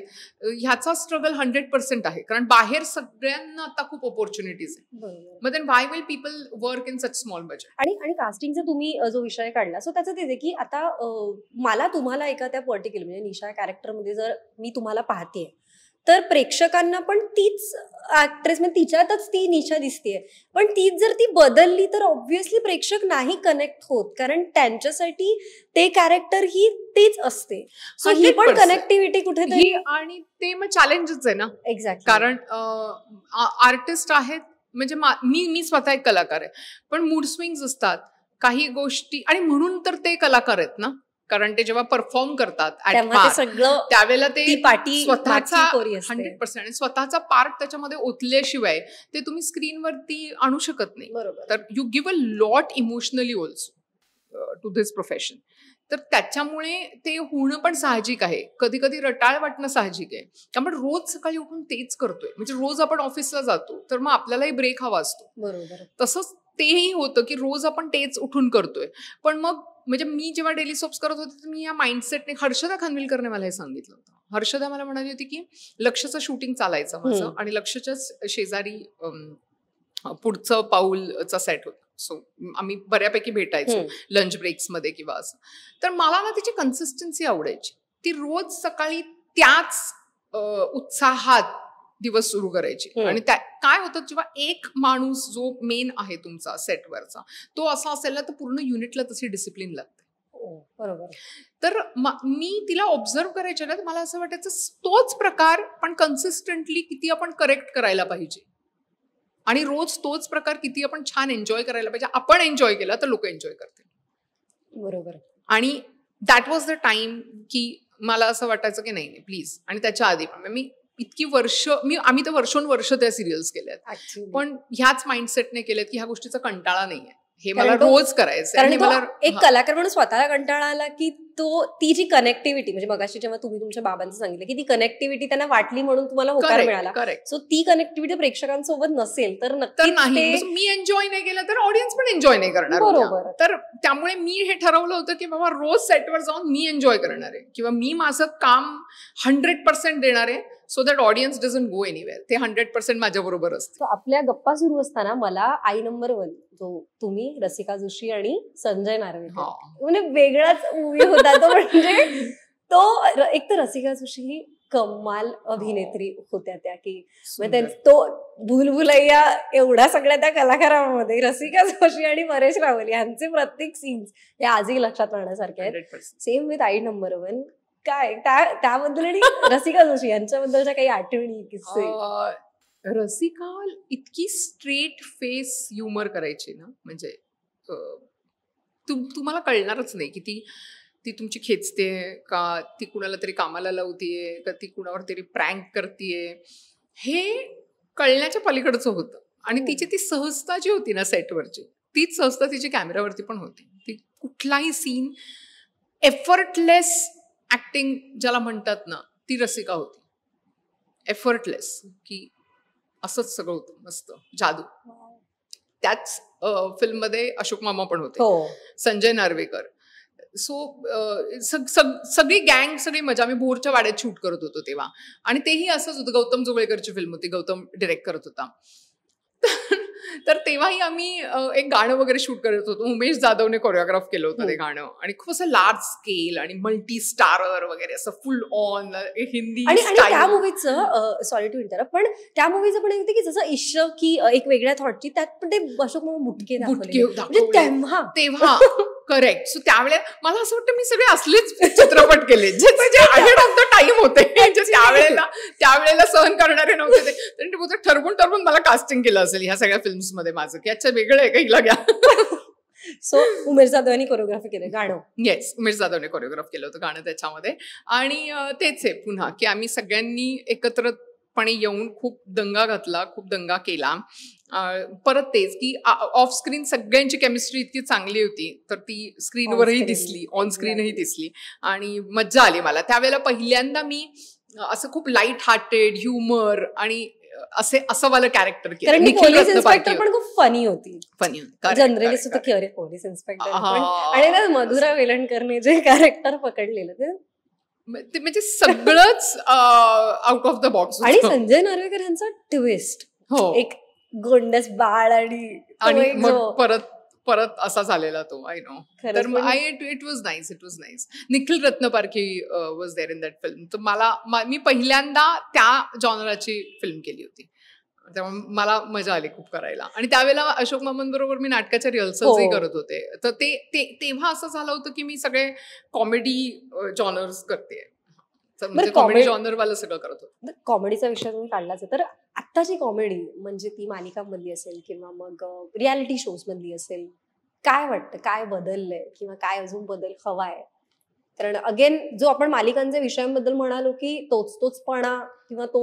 ह्याचा स्ट्रगल हंड्रेड पर्सेंट आहे कारण बाहेर सगळ्यांना आता खूप ऑपॉर्च्युनिटीज आहे मग then why will people work in such small budget आणि आणि कास्टिंगचा तुम्ही जो विषय काढला सो त्याचं ते की आता मला तुम्हाला एका त्या पर्टिक्युलर म्हणजे निशा कॅरेक्टरमध्ये जर मी तुम्हाला पाहते तर प्रेक्षकांना पण तीच ऍक्ट्रेस म्हणजे तिच्यातच ती निशा दिसतीये पण तीच जर ती बदलली तर ऑब्व्हियसली प्रेक्षक नाही कनेक्ट होत कारण त्यांच्यासाठी ते कॅरेक्टर ही तेच असते सो ही पण कनेक्टिव्हिटी कुठेतरी आणि ते मग चॅलेंजेस आहे ना एक्झॅक्ट कारण आर्टिस्ट आहेत म्हणजे मी मी स्वतः एक कलाकार आहे पण मूड स्विंग्स असतात काही गोष्टी आणि म्हणून तर ते कलाकार आहेत ना कारण ते जेव्हा परफॉर्म करतात त्यावेळेला ते पार्टी स्वतःचा हंड्रेड पर्सेंट स्वतःचा पार्ट त्याच्यामध्ये ओतल्याशिवाय ते तुम्ही स्क्रीनवरती आणू शकत नाही बरोबर तर you give a lot emotionally also to this profession तर त्याच्यामुळे ते होणं पण साहजिक आहे कधी कधी रटाळ वाटणं साहजिक आहे त्यामुळे रोज सकाळी उठून तेच करतोय म्हणजे रोज आपण ऑफिसला जातो तर मग आपल्यालाही ब्रेक हवा असतो बरोबर तसंच तेही होतं की रोज आपण तेच उठून करतोय पण मग म्हणजे मी जेव्हा डेली सोप्स करत होते तर मी या माइंडसेटने हर्षदा खानविलकरने मला हे सांगितलं होतं हर्षदा मला म्हणाली होती की लक्षचं शूटिंग चालायचं माझं आणि लक्षच्याच शेजारी पुढचं पाऊलचा सेट होता सो आम्ही बऱ्यापैकी भेटायचो लंच ब्रेक्समध्ये किंवा असं तर मला ना तिची कन्सिस्टन्सी आवडायची ती रोज सकाळी त्याच उत्साहात दिवस सुरू करायचे हो. आणि त्या काय होतं जेव्हा एक माणूस जो मेन आहे तुमचा सेटवरचा तो असा असेल ना तर पूर्ण युनिटला तशी डिसिप्लिन लागते हो, तर मी तिला ऑब्झर्व करायच्या ना तर मला असं वाटायचं तोच प्रकार पण कन्सिस्टंटली किती आपण करेक्ट करायला पाहिजे आणि रोज तोच प्रकार किती आपण छान एन्जॉय करायला पाहिजे आपण एन्जॉय केला तर लोक एन्जॉय करतील बरोबर आणि दॅट वॉज द टाइम की मला असं वाटायचं की नाही प्लीज आणि त्याच्या आधी पण मी इतकी वर्ष मी आम्ही तर वर्षोनवर्ष त्या सिरियल्स केल्यात पण ह्याच माइंडसेटने केल्यात की ह्या गोष्टीचा कंटाळा नाहीये हे मला रोज करायचं आणि मला एक कलाकार म्हणून स्वतःला कंटाळा आला की तो ती जी कनेक्टिव्हिटी म्हणजे मगाशी जेव्हा तुम्ही तुमच्या बाबांचं सांगितलं की ती कनेक्टिव्हिटी त्यांना वाटली म्हणून तुम्हाला होकार मिळाला सो ती कनेक्टिव्हिटी प्रेक्षकांसोबत नसेल तर नक्की म्हणजे मी एन्जॉय नाही केलं तर ऑडियन्स पण एन्जॉय नाही करणार बरोबर तर त्यामुळे मी हे ठरवलं होतं की बाबा रोज सेटवर जाऊन मी एन्जॉय करणार आहे किंवा मी माझं काम हंड्रेड पर्सेंट देणार आहे so that audience doesn't go anywhere ते हंड्रेड पर्सेंट माझ्या बरोबर असते आपल्या गप्पा सुरू असताना मला आई नंबर वन जो तुम्ही रसिका जोशी आणि संजय नारवे म्हणजे वेगळाच मुव्ही तो म्हणजे तो एक तर रसिका जोशी ही कमाल अभिनेत्री होत्या त्या की तो भूलभुलैया एवढ्या सगळ्या त्या कलाकारांमध्ये रसिका जोशी आणि मरेश रावल यांचे प्रत्येक सीन्स हे आजही लक्षात राहण्यासारखे आहेत same with Aai number one काय त्याबद्दल आणि रसिका जोशी यांच्याबद्दलच्या काही आठवणी किस्से रसिका इतकी स्ट्रेट फेस ह्युमर करायची ना म्हणजे तुम्हाला कळणारच नाही की ती ती तुमची खेचते का ती कुणाला तरी कामाला लावतीये का ती कुणावर तरी प्रँक करतीये हे कळण्याच्या पलीकडचं होतं आणि हो. तिची ती सहजता जी होती ना सेटवरची तीच सहजता तिची कॅमेरावरती पण होती ती कुठलाही सीन एफर्टलेस ऍक्टिंग ज्याला म्हणतात ना ती रसिका होती एफर्टलेस की असंच सगळं होतं मस्त जादू त्याच फिल्ममध्ये अशोक मामा पण होते हो. संजय नार्वेकर सो सगळी गँग सगळी मजा आम्ही बोरच्या वाड्यात शूट करत होतो तेव्हा आणि तेही असंच होतं गौतम जोगळेकरची फिल्म होती गौतम डिरेक्ट करत होता तर तेव्हाही आम्ही एक गाणं वगैरे शूट करत होतो उमेश जाधवने कोरिओग्राफ केलं होतं ते हो. गाणं आणि खूप असं लार्ज स्केल आणि मल्टी स्टारर वगैरे असं फुल ऑन हिंदी आणि त्या मुव्हीचं सॉरी टू इंटरप्ट पण त्या मुव्हीचं पण की जसं इश की एक वेगळ्या थॉटची त्यात पण ते अशोक मुटके बुटके म्हणजे तेव्हा तेव्हा करेक्ट सो त्यावेळेला मला असं वाटतं मी सगळे असलेच चित्रपट केले जे अहेड ऑफ द टाइम होते त्यावेळेला त्यावेळेला सहन करणारे नव्हते ते ठरवून ठरवून मला कास्टिंग केलं असेल ह्या सगळ्या फिल्म्स मध्ये माझं की अच्छा वेगळं आहे का हिला घ्या सो उमेश यांनी कोरिओग्राफी केलं गाणं येस उमेश जाधवने कोरिओग्राफ केलं होतं गाणं त्याच्यामध्ये आणि तेच आहे पुन्हा की आम्ही सगळ्यांनी एकत्र पणे येऊन खूप दंगा घातला खूप दंगा केला परत तेच की ऑफ स्क्रीन सगळ्यांची केमिस्ट्री इतकी चांगली होती तर ती स्क्रीनवरही दिसली ऑन स्क्रीनही दिसली आणि मज्जा आली मला त्यावेळेला पहिल्यांदा मी असं खूप लाईट हार्टेड ह्युमर आणि असे असं वालं कॅरेक्टर इन्स्पेक्टर पण खूप फनी होती फनी जनरली सुद्धा पोलीस इन्स्पेक्टर आणि मधुरा वेलणकरने जे कॅरेक्टर पकडलेलं ते ते म्हणजे सगळंच आउट ऑफ द बॉक्स आणि संजय नार्वेकर यांचा ट्विस्ट हो एक गोंडस बाळ आणि आणि परत परत असा झालेला तो आय नो तर I it was nice it was nice Nikhil Ratnaparkhi was there in that film तर मला मी पहिल्यांदा त्या जॉनराची फिल्म केली होती मला मजा आली खूप करायला आणि त्यावेळेला अशोक बरोबर मी नाटकाच्या रिहर्सल्सही हो. करत होते तर ते तेव्हा असं झालं होतं की मी सगळे कॉमेडी जॉनर्स करते म्हणजे कॉमेडी जॉनरवाला सगळं करत होतो कॉमेडीचा विषय तुम्ही काढलाच तर जी कॉमेडी म्हणजे ती मालिकांमधली असेल किंवा मग रियालिटी शोज मधली असेल काय वाटतं काय बदललंय किंवा काय अजून बदल हवाय कारण अगेन जो आपण मालिकांच्या विषयांबद्दल म्हणालो की तोच तोचपणा किंवा तो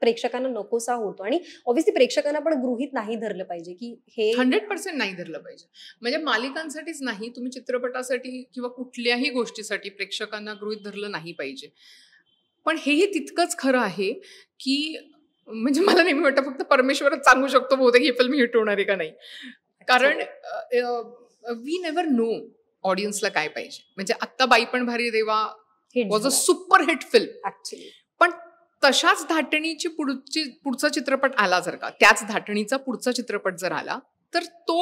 प्रेक्षकांना नकोसा होतो आणि ऑब्व्हियसली प्रेक्षकांना पण गृहित नाही धरलं पाहिजे की हे हंड्रेड पर्सेंट नाही धरलं पाहिजे म्हणजे मालिकांसाठीच नाही तुम्ही चित्रपटासाठी किंवा कुठल्याही गोष्टीसाठी प्रेक्षकांना गृहित धरलं नाही पाहिजे पण हेही तितकंच खरं आहे की म्हणजे मला नेहमी वाटतं फक्त परमेश्वरच सांगू शकतो बहुतेक ही फिल्म हिट होणार आहे का नाही कारण वी नेवर नो ऑडियन्सला काय पाहिजे म्हणजे आत्ता बाई Baipan Bhari Deva was a super hit film पण तशाच धाटणीची पुढची पुढचा चित्रपट आला जर का त्याच धाटणीचा पुढचा चित्रपट जर आला तर तो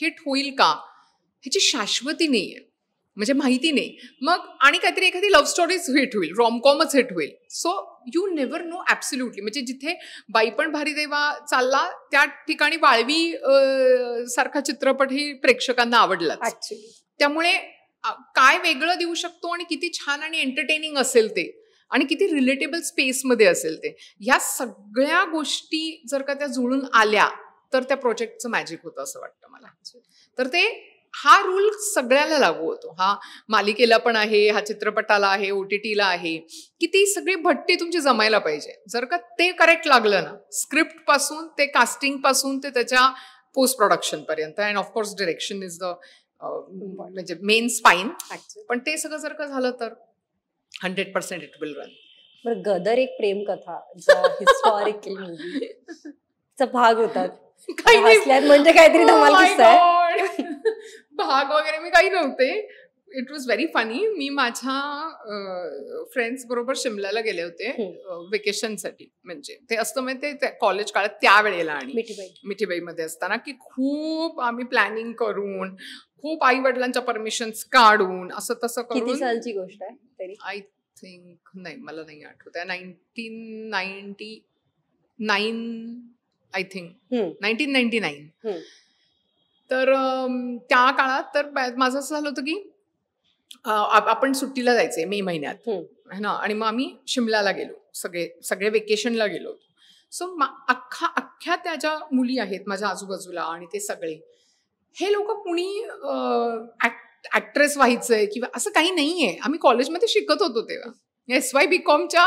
हिट होईल का ह्याची शाश्वती नाही आहे म्हणजे माहिती नाही मग आणि काहीतरी एखादी लव्ह स्टोरीज हिट होईल रॉमकॉमच हिट होईल so you never know absolutely म्हणजे जिथे बाई पण भारी देवा चालला त्या ठिकाणी वाळवी सारखा चित्रपट ही प्रेक्षकांना आवडला त्यामुळे काय वेगळं देऊ शकतो आणि किती छान आणि एंटरटेनिंग असेल ते आणि किती रिलेटेबल स्पेसमध्ये असेल ते ह्या सगळ्या गोष्टी जर का त्या जुळून आल्या तर त्या प्रोजेक्टचं मॅजिक होतं असं वाटतं मला तर ते हा रूल सगळ्याला लागू होतो हा मालिकेला पण आहे हा चित्रपटाला आहे ओ टी टीला आहे की ती सगळी भट्टी तुमची जमायला पाहिजे जर का ते करेक्ट लागलं ना स्क्रिप्ट पासून ते कास्टिंग पासून ते त्याच्या पोस्ट प्रोडक्शन पर्यंत and of course direction is the म्हणजे मेन स्पाईन पण ते सगळं जर का झालं तर hundred percent it will run बर गदर एक प्रेम हिस्टॉरिकल चा भाग होता म्हणजे काहीतरी oh भाग वगैरे मी काही नव्हते इट वॉज व्हेरी फनी मी माझ्या फ्रेंड्स बरोबर शिमल्याला गेले होते साठी म्हणजे ते असतं म्हणजे ते कॉलेज काळात त्यावेळेला आणि मिठीबाई मिठीबाईमध्ये असताना की खूप आम्ही प्लॅनिंग करून खूप आई वडिलांच्या परमिशन काढून असं तसं करून सालची गोष्ट आहे तरी आय थिंक नाही मला नाही आठवत आहे nineteen ninety nine I think nineteen ninety nine तर त्या काळात तर माझं असं झालं होतं की आपण सुट्टीला जायचंय मे महिन्यात है ना आणि मग आम्ही शिमल्याला गेलो सगळे सगळे वेकेशनला गेलो सो अख्खा अख्ख्या त्या ज्या मुली आहेत माझ्या आजूबाजूला आणि ते सगळे हे लोक कुणी ऍक्ट्रेस व्हायचंय किंवा असं काही नाहीये आम्ही कॉलेजमध्ये शिकत होतो तेव्हा एस वाय बी कॉमच्या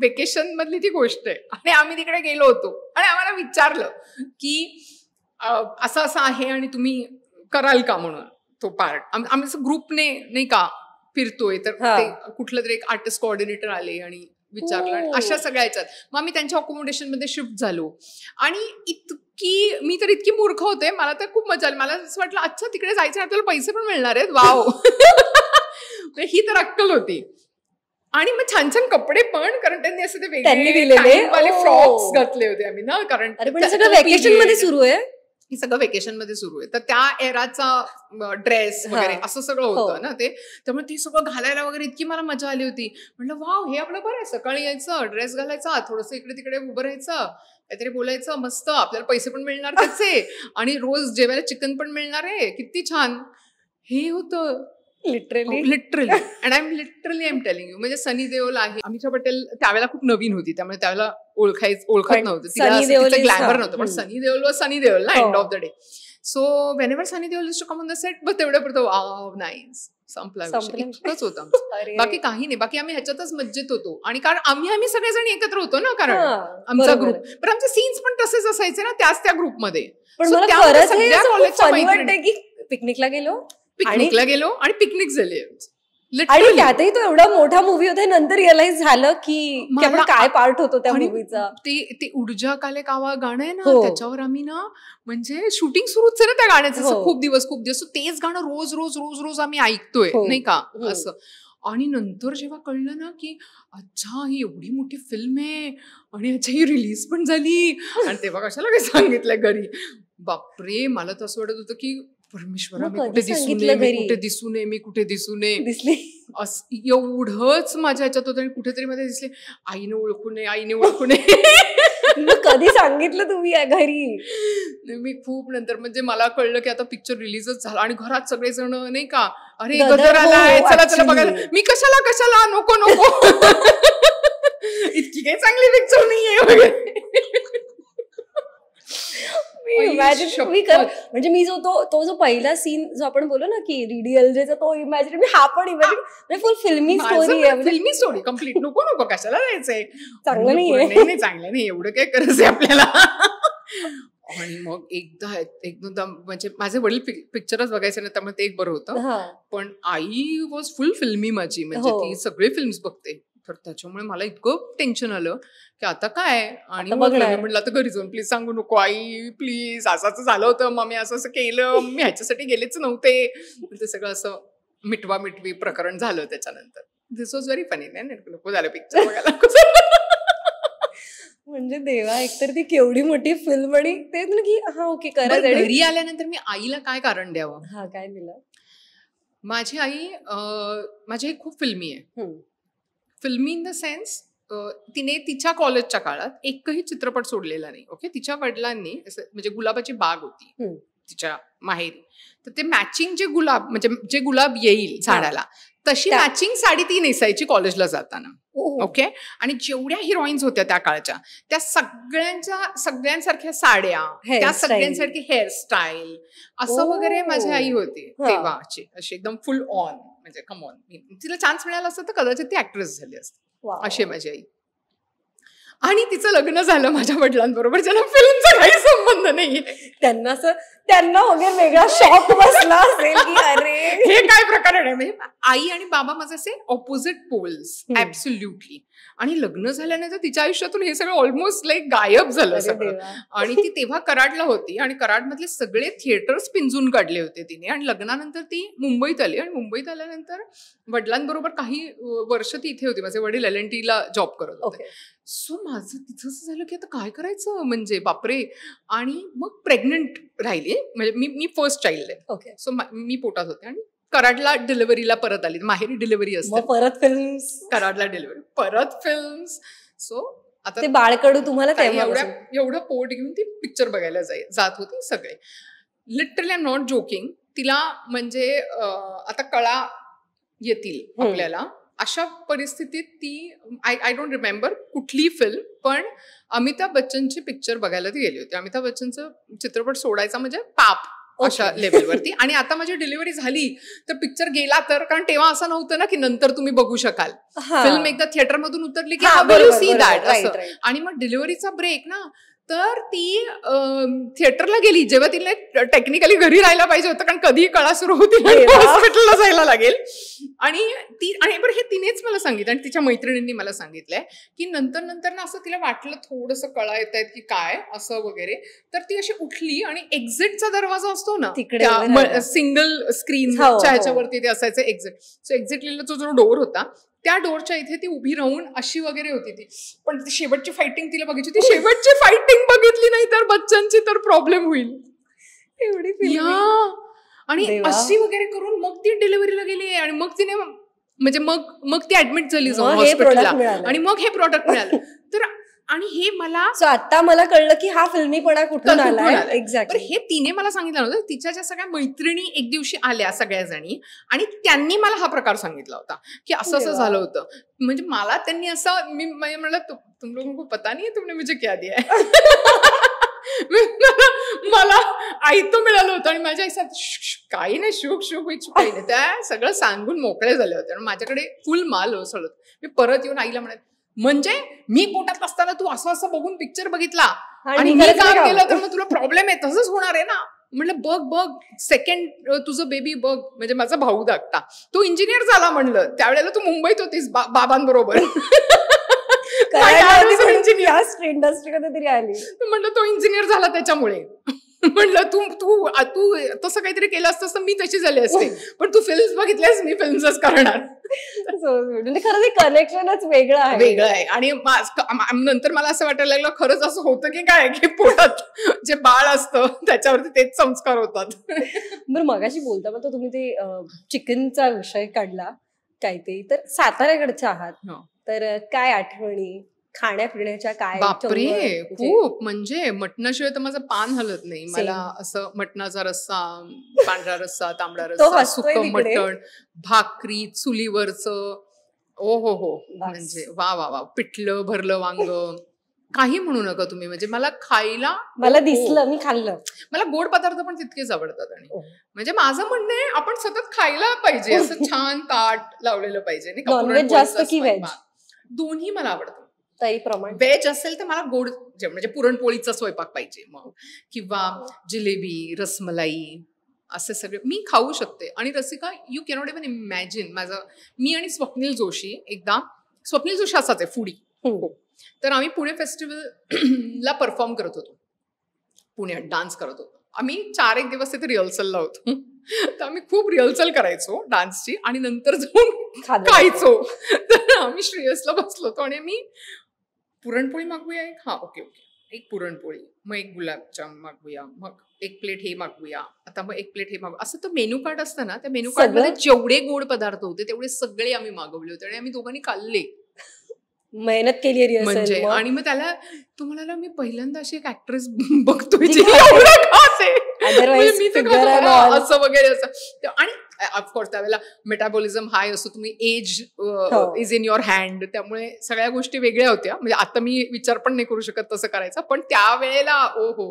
वेकेशन मधली ती गोष्ट आहे आणि आम्ही तिकडे गेलो होतो आणि आम्हाला विचारलं की असं असं आहे आणि तुम्ही कराल का म्हणून तो पार्ट आम्ही असं ग्रुपने नाही का फिरतोय तर कुठलं तरी एक आर्टिस्ट कोऑर्डिनेटर आले आणि विचारलं अशा हो. सगळ्याच्यात मग आम्ही त्यांच्या अकोमोडेशन मध्ये शिफ्ट झालो आणि इतकी मी तर इतकी मूर्ख होते मला तर खूप मजा आली मला असं वाटलं अच्छा तिकडे जायचं आपल्याला पैसे पण मिळणार आहेत वाव ही तर अक्कल होती आणि मग छान छान कपडे पण कारण त्यांनी असे ते वेगळे फ्रॉक्स घातले होते आम्ही ना कारण सुरू आहे हे सगळं वेकेशन मध्ये सुरू आहे तर त्या एराचा ड्रेस वगैरे असं सगळं होतं हो. ना ते त्यामुळे ते सगळं घालायला वगैरे इतकी मला मजा आली होती म्हटलं वाव हे आपलं बरं आहे सकाळी यायचं ड्रेस घालायचा थोडंसं इकडे तिकडे उभं राहायचं काहीतरी बोलायचं मस्त आपल्याला पैसे पण मिळणार त्याचे आणि रोज जेवायला चिकन पण मिळणार आहे किती छान हे होतं literally literally and I am literally am telling you म्हणजे सनी देओल आहे अमिषा पटेल त्यावेळेला खूप नवीन होती त्यामुळे त्यावेळेला ओळखायच ओळखत नव्हतं तिला ग्लॅमर नव्हतं पण सनी देओल व सनी देओल ना end of the day so whenever Sunny Deol to come the set but तेवढ्या पुरतो वाव नाईस संपला होत होतं बाकी काही नाही बाकी आम्ही ह्याच्यातच मज्जेत होतो आणि कारण आम्ही आम्ही सगळेजण एकत्र होतो ना कारण आमचा ग्रुप पण आमचे सीन्स पण तसेच असायचे ना त्याच त्या ग्रुपमध्ये पिकनिकला गेलो पिकनिकला गेलो आणि पिकनिक झाले आणि त्यातही तो एवढा मोठा मूवी होता नंतर रिअलाइज झालं की आपण काय पार्ट होतो त्या मूवीचा ते ते ऊर्जा काले कावा गाणं आहे ना हो. त्याच्यावर आम्ही ना म्हणजे शूटिंग सुरूच आहे ना त्या गाण्याचं हो. खूप दिवस खूप दिवस तेच गाणं रोज रोज रोज रोज आम्ही ऐकतोय हो. नाही का असं आणि नंतर जेव्हा कळलं ना की अच्छा ही एवढी मोठी फिल्म आहे आणि अच्छा ही रिलीज पण झाली आणि तेव्हा कशाला काही सांगितलं घरी बापरे मला तर असं वाटत होतं की परमेश्वरा मी कुठे दिसू मी कुठे दिसू नये मी कुठे दिसू नये एवढंच माझ्या ह्याच्यात होतं कुठेतरी मध्ये दिसले आईने ओळखू नये आईने ओळखू नये कधी सांगितलं तुम्ही घरी मी खूप नंतर म्हणजे मला कळलं की आता पिक्चर रिलीजच झाला आणि घरात सगळेजण नाही का अरे गजर आलाय हो, चला चला बघायला मी कशाला कशाला नको नको इतकी काही चांगली पिक्चर नाहीये वगैरे मी म्हणजे मी जो तो तो जो पहिला सीन जो आपण बोलो ना की जे तो इमॅजिन मी हा पण इमॅजिन म्हणजे फुल फिल्मी स्टोरी आहे फिल्मी स्टोरी कम्प्लीट नको नको कशाला जायचंय चांगलं म्हणजे नाही चांगलं नाही एवढं काय करायचंय आपल्याला आणि मग एकदा एक दोनदा म्हणजे माझे वडील पिक्चरच बघायचे ना त्यामुळे ते एक बरं होतं पण आई वॉज फुल फिल्मी माझी म्हणजे हो. ती सगळे फिल्म्स बघते तर त्याच्यामुळे मला इतकं टेन्शन आलं की आता काय आणि मग म्हटलं आता घरी जाऊन प्लीज सांगू नको आई प्लीज असं झालं होतं मग मी असं असं केलं मी ह्याच्यासाठी गेलेच नव्हते ते सगळं असं मिटवा मिटवी प्रकरण झालं त्याच्यानंतर दिस वॉज व्हेरी फनी नाही नको झालं पिक्चर बघायला म्हणजे देवा एकतर ती केवढी मोठी फिल्म आणि ते की हा ओके करा घरी आल्यानंतर मी आईला काय कारण द्यावं हा काय दिलं माझी आई माझी आई खूप फिल्मी आहे फिल्मी इन द सेन्स तिने तिच्या कॉलेजच्या काळात एकही चित्रपट सोडलेला नाही ओके तिच्या वडिलांनी म्हणजे गुलाबाची बाग होती तिच्या माहेरी तर ते मॅचिंग जे गुलाब म्हणजे जे गुलाब येईल झाडाला तशी मॅचिंग साडी ती नेसायची कॉलेजला जाताना ओके आणि जेवढ्या हिरोईन्स होत्या त्या काळच्या त्या सगळ्यांच्या सगळ्यांसारख्या साड्या त्या सगळ्यांसारखी हेअरस्टाईल असं वगैरे माझी आई होती तेव्हाची असे एकदम फुल ऑन म्हणजे कमॉन तिला चान्स मिळाला असता तर कदाचित ती ऍक्ट्रेस झाली असते अशी माझी आई आणि तिचं लग्न झालं माझ्या वडिलांबरोबर ज्याला फिल्मचा काही संबंध नाही त्यांना असं त्यांना वगैरे वेगळा शॉक बसला असेल अरे हे काय प्रकरण आहे म्हणजे आई आणि बाबा माझे असे ऑपोजिट पोल्स ऍब्सोल्युटली आणि लग्न झाल्यानंतर तिच्या आयुष्यातून हे सगळं ऑलमोस्ट लाईक गायब झालं सगळं आणि ती तेव्हा कराडला होती आणि कराडमधले सगळे थिएटर्स पिंजून काढले होते तिने आणि लग्नानंतर ती मुंबईत आली आणि मुंबईत आल्यानंतर वडिलांबरोबर काही वर्ष ती इथे होती माझे वडील एल एन टीला जॉब करत होते सो माझं तिथं असं झालं की आता काय करायचं म्हणजे बापरे आणि मग प्रेग्नंट राहिली म्हणजे मी मी फर्स्ट चाइल्ड आहे सो मी पोटात होते आणि कराडला डिलिव्हरीला परत आली माहेरी डिलिव्हरी असते परत फिल्म्स कराडला डिलिव्हरी परत फिल्म्स सो आता ते बाळकडू तुम्हाला एवढं पोट घेऊन ती पिक्चर बघायला जाई जात होती सगळे लिटरली आय नॉट जोकिंग तिला म्हणजे आता कळा येतील हो. आपल्याला अशा परिस्थितीत ती आय आय डोंट रिमेंबर कुठली फिल्म पण अमिताभ बच्चनची पिक्चर बघायला ती गेली होती अमिताभ बच्चनचं चित्रपट सोडायचा म्हणजे पाप अशा लेवलवरती आणि आता माझी डिलिव्हरी झाली तर पिक्चर गेला तर कारण तेव्हा असं नव्हतं ना की नंतर तुम्ही बघू शकाल फिल्म एकदा मधून उतरली की सी दॅट आणि मग डिलिव्हरीचा ब्रेक ना तर ती थिएटरला गेली जेव्हा तिला टेक्निकली घरी राहायला पाहिजे होतं कारण कधी कळा सुरू होती हॉस्पिटलला जायला लागेल आणि ती आणि बरं हे तिनेच मला सांगितलं आणि तिच्या मैत्रिणींनी मला सांगितलंय की नंतर नंतर ना असं तिला वाटलं थोडंसं कळा येत आहेत की काय असं वगैरे तर ती अशी उठली आणि एक्झिटचा दरवाजा असतो ना तिकडे सिंगल स्क्रीन हो, हो. ह्याच्यावरती ते असायचं एक्झिट सो एक्झिटलेला जो जो डोअर होता त्या डोरच्या इथे ती उभी राहून अशी वगैरे होती ती पण ती शेवटची फायटिंग तिला बघायची ती शेवटची फायटिंग बघितली नाही तर बच्चांची तर प्रॉब्लेम होईल एवढी आणि अशी वगैरे करून मग ती डिलिव्हरीला गेली आणि मग तिने म्हणजे मग मग ती ऍडमिट झाली जाऊन हॉस्पिटलला आणि मग हे प्रॉडक्ट मिळालं तर आणि हे मला आता मला कळलं की हा फिल्मीपणा कुठून आला एक्झॅक्ट हे तिने मला सांगितलं नव्हतं तिच्या ज्या सगळ्या मैत्रिणी एक दिवशी आल्या सगळ्या जणी आणि त्यांनी मला हा प्रकार सांगितला होता की असं असं झालं होतं म्हणजे मला त्यांनी असं मी म्हणजे म्हणलं तुम लोक पता नाही तुमने मुझे क्या दिया मला आई तो मिळालं होतं आणि माझ्या आईसात काही नाही शुक शुक काही नाही त्या सगळं सांगून मोकळे झाले होते आणि माझ्याकडे फुल माल होत मी परत येऊन आईला म्हणत म्हणजे मी पोटात असताना तू असं असं बघून पिक्चर बघितला आणि मी काम केलं तर मग तुला प्रॉब्लेम आहे तसंच होणार आहे ना म्हणलं बघ बघ सेकंड तुझं बेबी बघ म्हणजे माझा भाऊ दाखता तो इंजिनियर झाला म्हणलं त्यावेळेला तू मुंबईत होतीस बाबांबरोबर म्हणलं तो इंजिनियर झाला त्याच्यामुळे म्हणलं तू तू तू तसं काहीतरी केलं असतं मी तशी झाली असते हो. पण तू फिल्म्स बघितलेस मी फिल्म्सच करणार म्हणजे खरंच कनेक्शनच वेगळं आहे वेगळं आहे आणि नंतर मला असं वाटायला लागलं खरंच असं होतं की काय की पोटात जे बाळ असतं त्याच्यावरती तेच संस्कार होतात बरं मगाशी बोलता बोलता तुम्ही ते चिकनचा विषय काढला काय ते तर साताऱ्याकडचे आहात हो. तर काय आठवणी खाण्यापिण्याच्या काय बापरे खूप म्हणजे, म्हणजे मटणाशिवाय तर माझं पान हलत नाही मला असं मटणाचा रस्सा पांढरा रस्सा तांबडा रस्सा सुक मटण भाकरी चुलीवरच ओ हो हो म्हणजे वा वा वा पिठलं भरलं वांग काही म्हणू नका तुम्ही म्हणजे मला खायला मला हो. दिसलं मी खाल्लं मला गोड पदार्थ पण तितकेच आवडतात आणि हो. म्हणजे माझं म्हणणं आहे आपण सतत खायला पाहिजे असं हो. छान ताट लावलेलं पाहिजे नाही जास्त की दोन्ही मला आवडतात तई प्रमाण वेज असेल तर मला गोड जेवण म्हणजे पुरणपोळीचा स्वयंपाक पाहिजे मग किंवा जिलेबी रसमलाई असे सगळे मी खाऊ शकते आणि Rasika you cannot even imagine माझं मी आणि स्वप्नील जोशी एकदा स्वप्नील जोशी असाच आहे फुडी हो. हो तर आम्ही पुणे ला परफॉर्म करत होतो पुण्यात डान्स करत होतो आम्ही चार एक दिवस तिथे रिहर्सलला होतो तर आम्ही खूप रिहर्सल करायचो डान्सची आणि नंतर जाऊन खायचो तर आम्ही श्रेयसला बसलो होतो आणि आम्ही पुरणपोळी मागवूया एक हां ओके ओके एक पुरणपोळी मग एक गुलाबजाम मागवूया मग एक प्लेट हे मागवूया आता मग एक प्लेट हे मागू असं तर मेन्यू कार्ड असतं ना त्या मेन्यू मध्ये जेवढे गोड पदार्थ होते तेवढे सगळे आम्ही मागवले होते आणि आम्ही दोघांनी खाल्ले मेहनत केली म्हणजे आणि मग त्याला तुम्हाला मी पहिल्यांदा अशी एक ऍक्ट्रेस बघतोय म्हणजे असं वगैरे असं आणि ऑफकोर्स त्यावेळेला मेटाबॉलिझम हाय असो तुम्ही age is in your hand त्यामुळे सगळ्या गोष्टी वेगळ्या होत्या म्हणजे आता मी विचार पण नाही करू शकत तसं करायचा पण त्यावेळेला ओ हो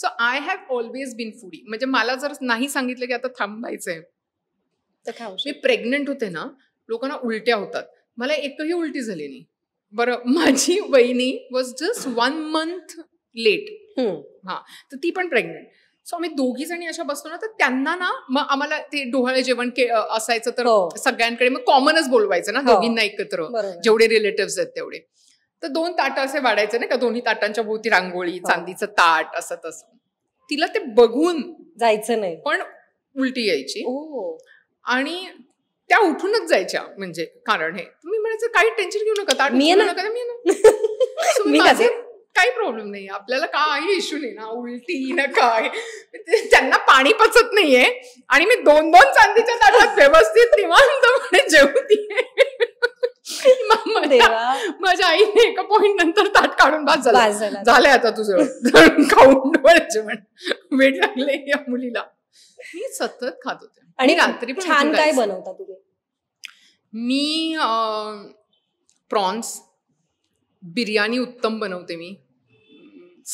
so I have always been foodie म्हणजे मला जर नाही सांगितलं की आता थांबायचंय मी प्रेग्नंट होते ना लोकांना उलट्या होतात मला एकही उलटी झाली नाही बरं माझी वहिनी was just one month late हा तर ती पण प्रेग्नंट सो आम्ही दोघी जणी अशा बसतो ना तर त्यांना ना मग आम्हाला ते डोहाळे जेवण असायचं तर हो. सगळ्यांकडे मग कॉमनच बोलवायचं ना हो. दोघींना एकत्र जेवढे रिलेटिव्ह आहेत तेवढे तर दोन ताट असे वाढायचे ना का दोन्ही ताटांच्या भोवती रांगोळी हो. चांदीचं ताट असं तसं तिला ते बघून जायचं नाही पण उलटी यायची आणि त्या उठूनच जायच्या म्हणजे कारण हे तुम्ही म्हणायचं काही टेन्शन घेऊ नका ताट मी नका मी काही प्रॉब्लेम नाही आपल्याला काही इश्यू नाही ना उलटी ना काय त्यांना पाणी पचत नाहीये आणि मी दोन दोन चांदीच्या ताटात व्यवस्थित निवांतपणे जेवती माझ्या आईने एका पॉइंट नंतर ताट काढून भात झाला झालंय आता तुझं खाऊन जेवण वेट लागले या मुलीला मी सतत खात होते आणि रात्री छान काय बनवता तुम्ही मी प्रॉन्स बिर्याणी उत्तम बनवते मी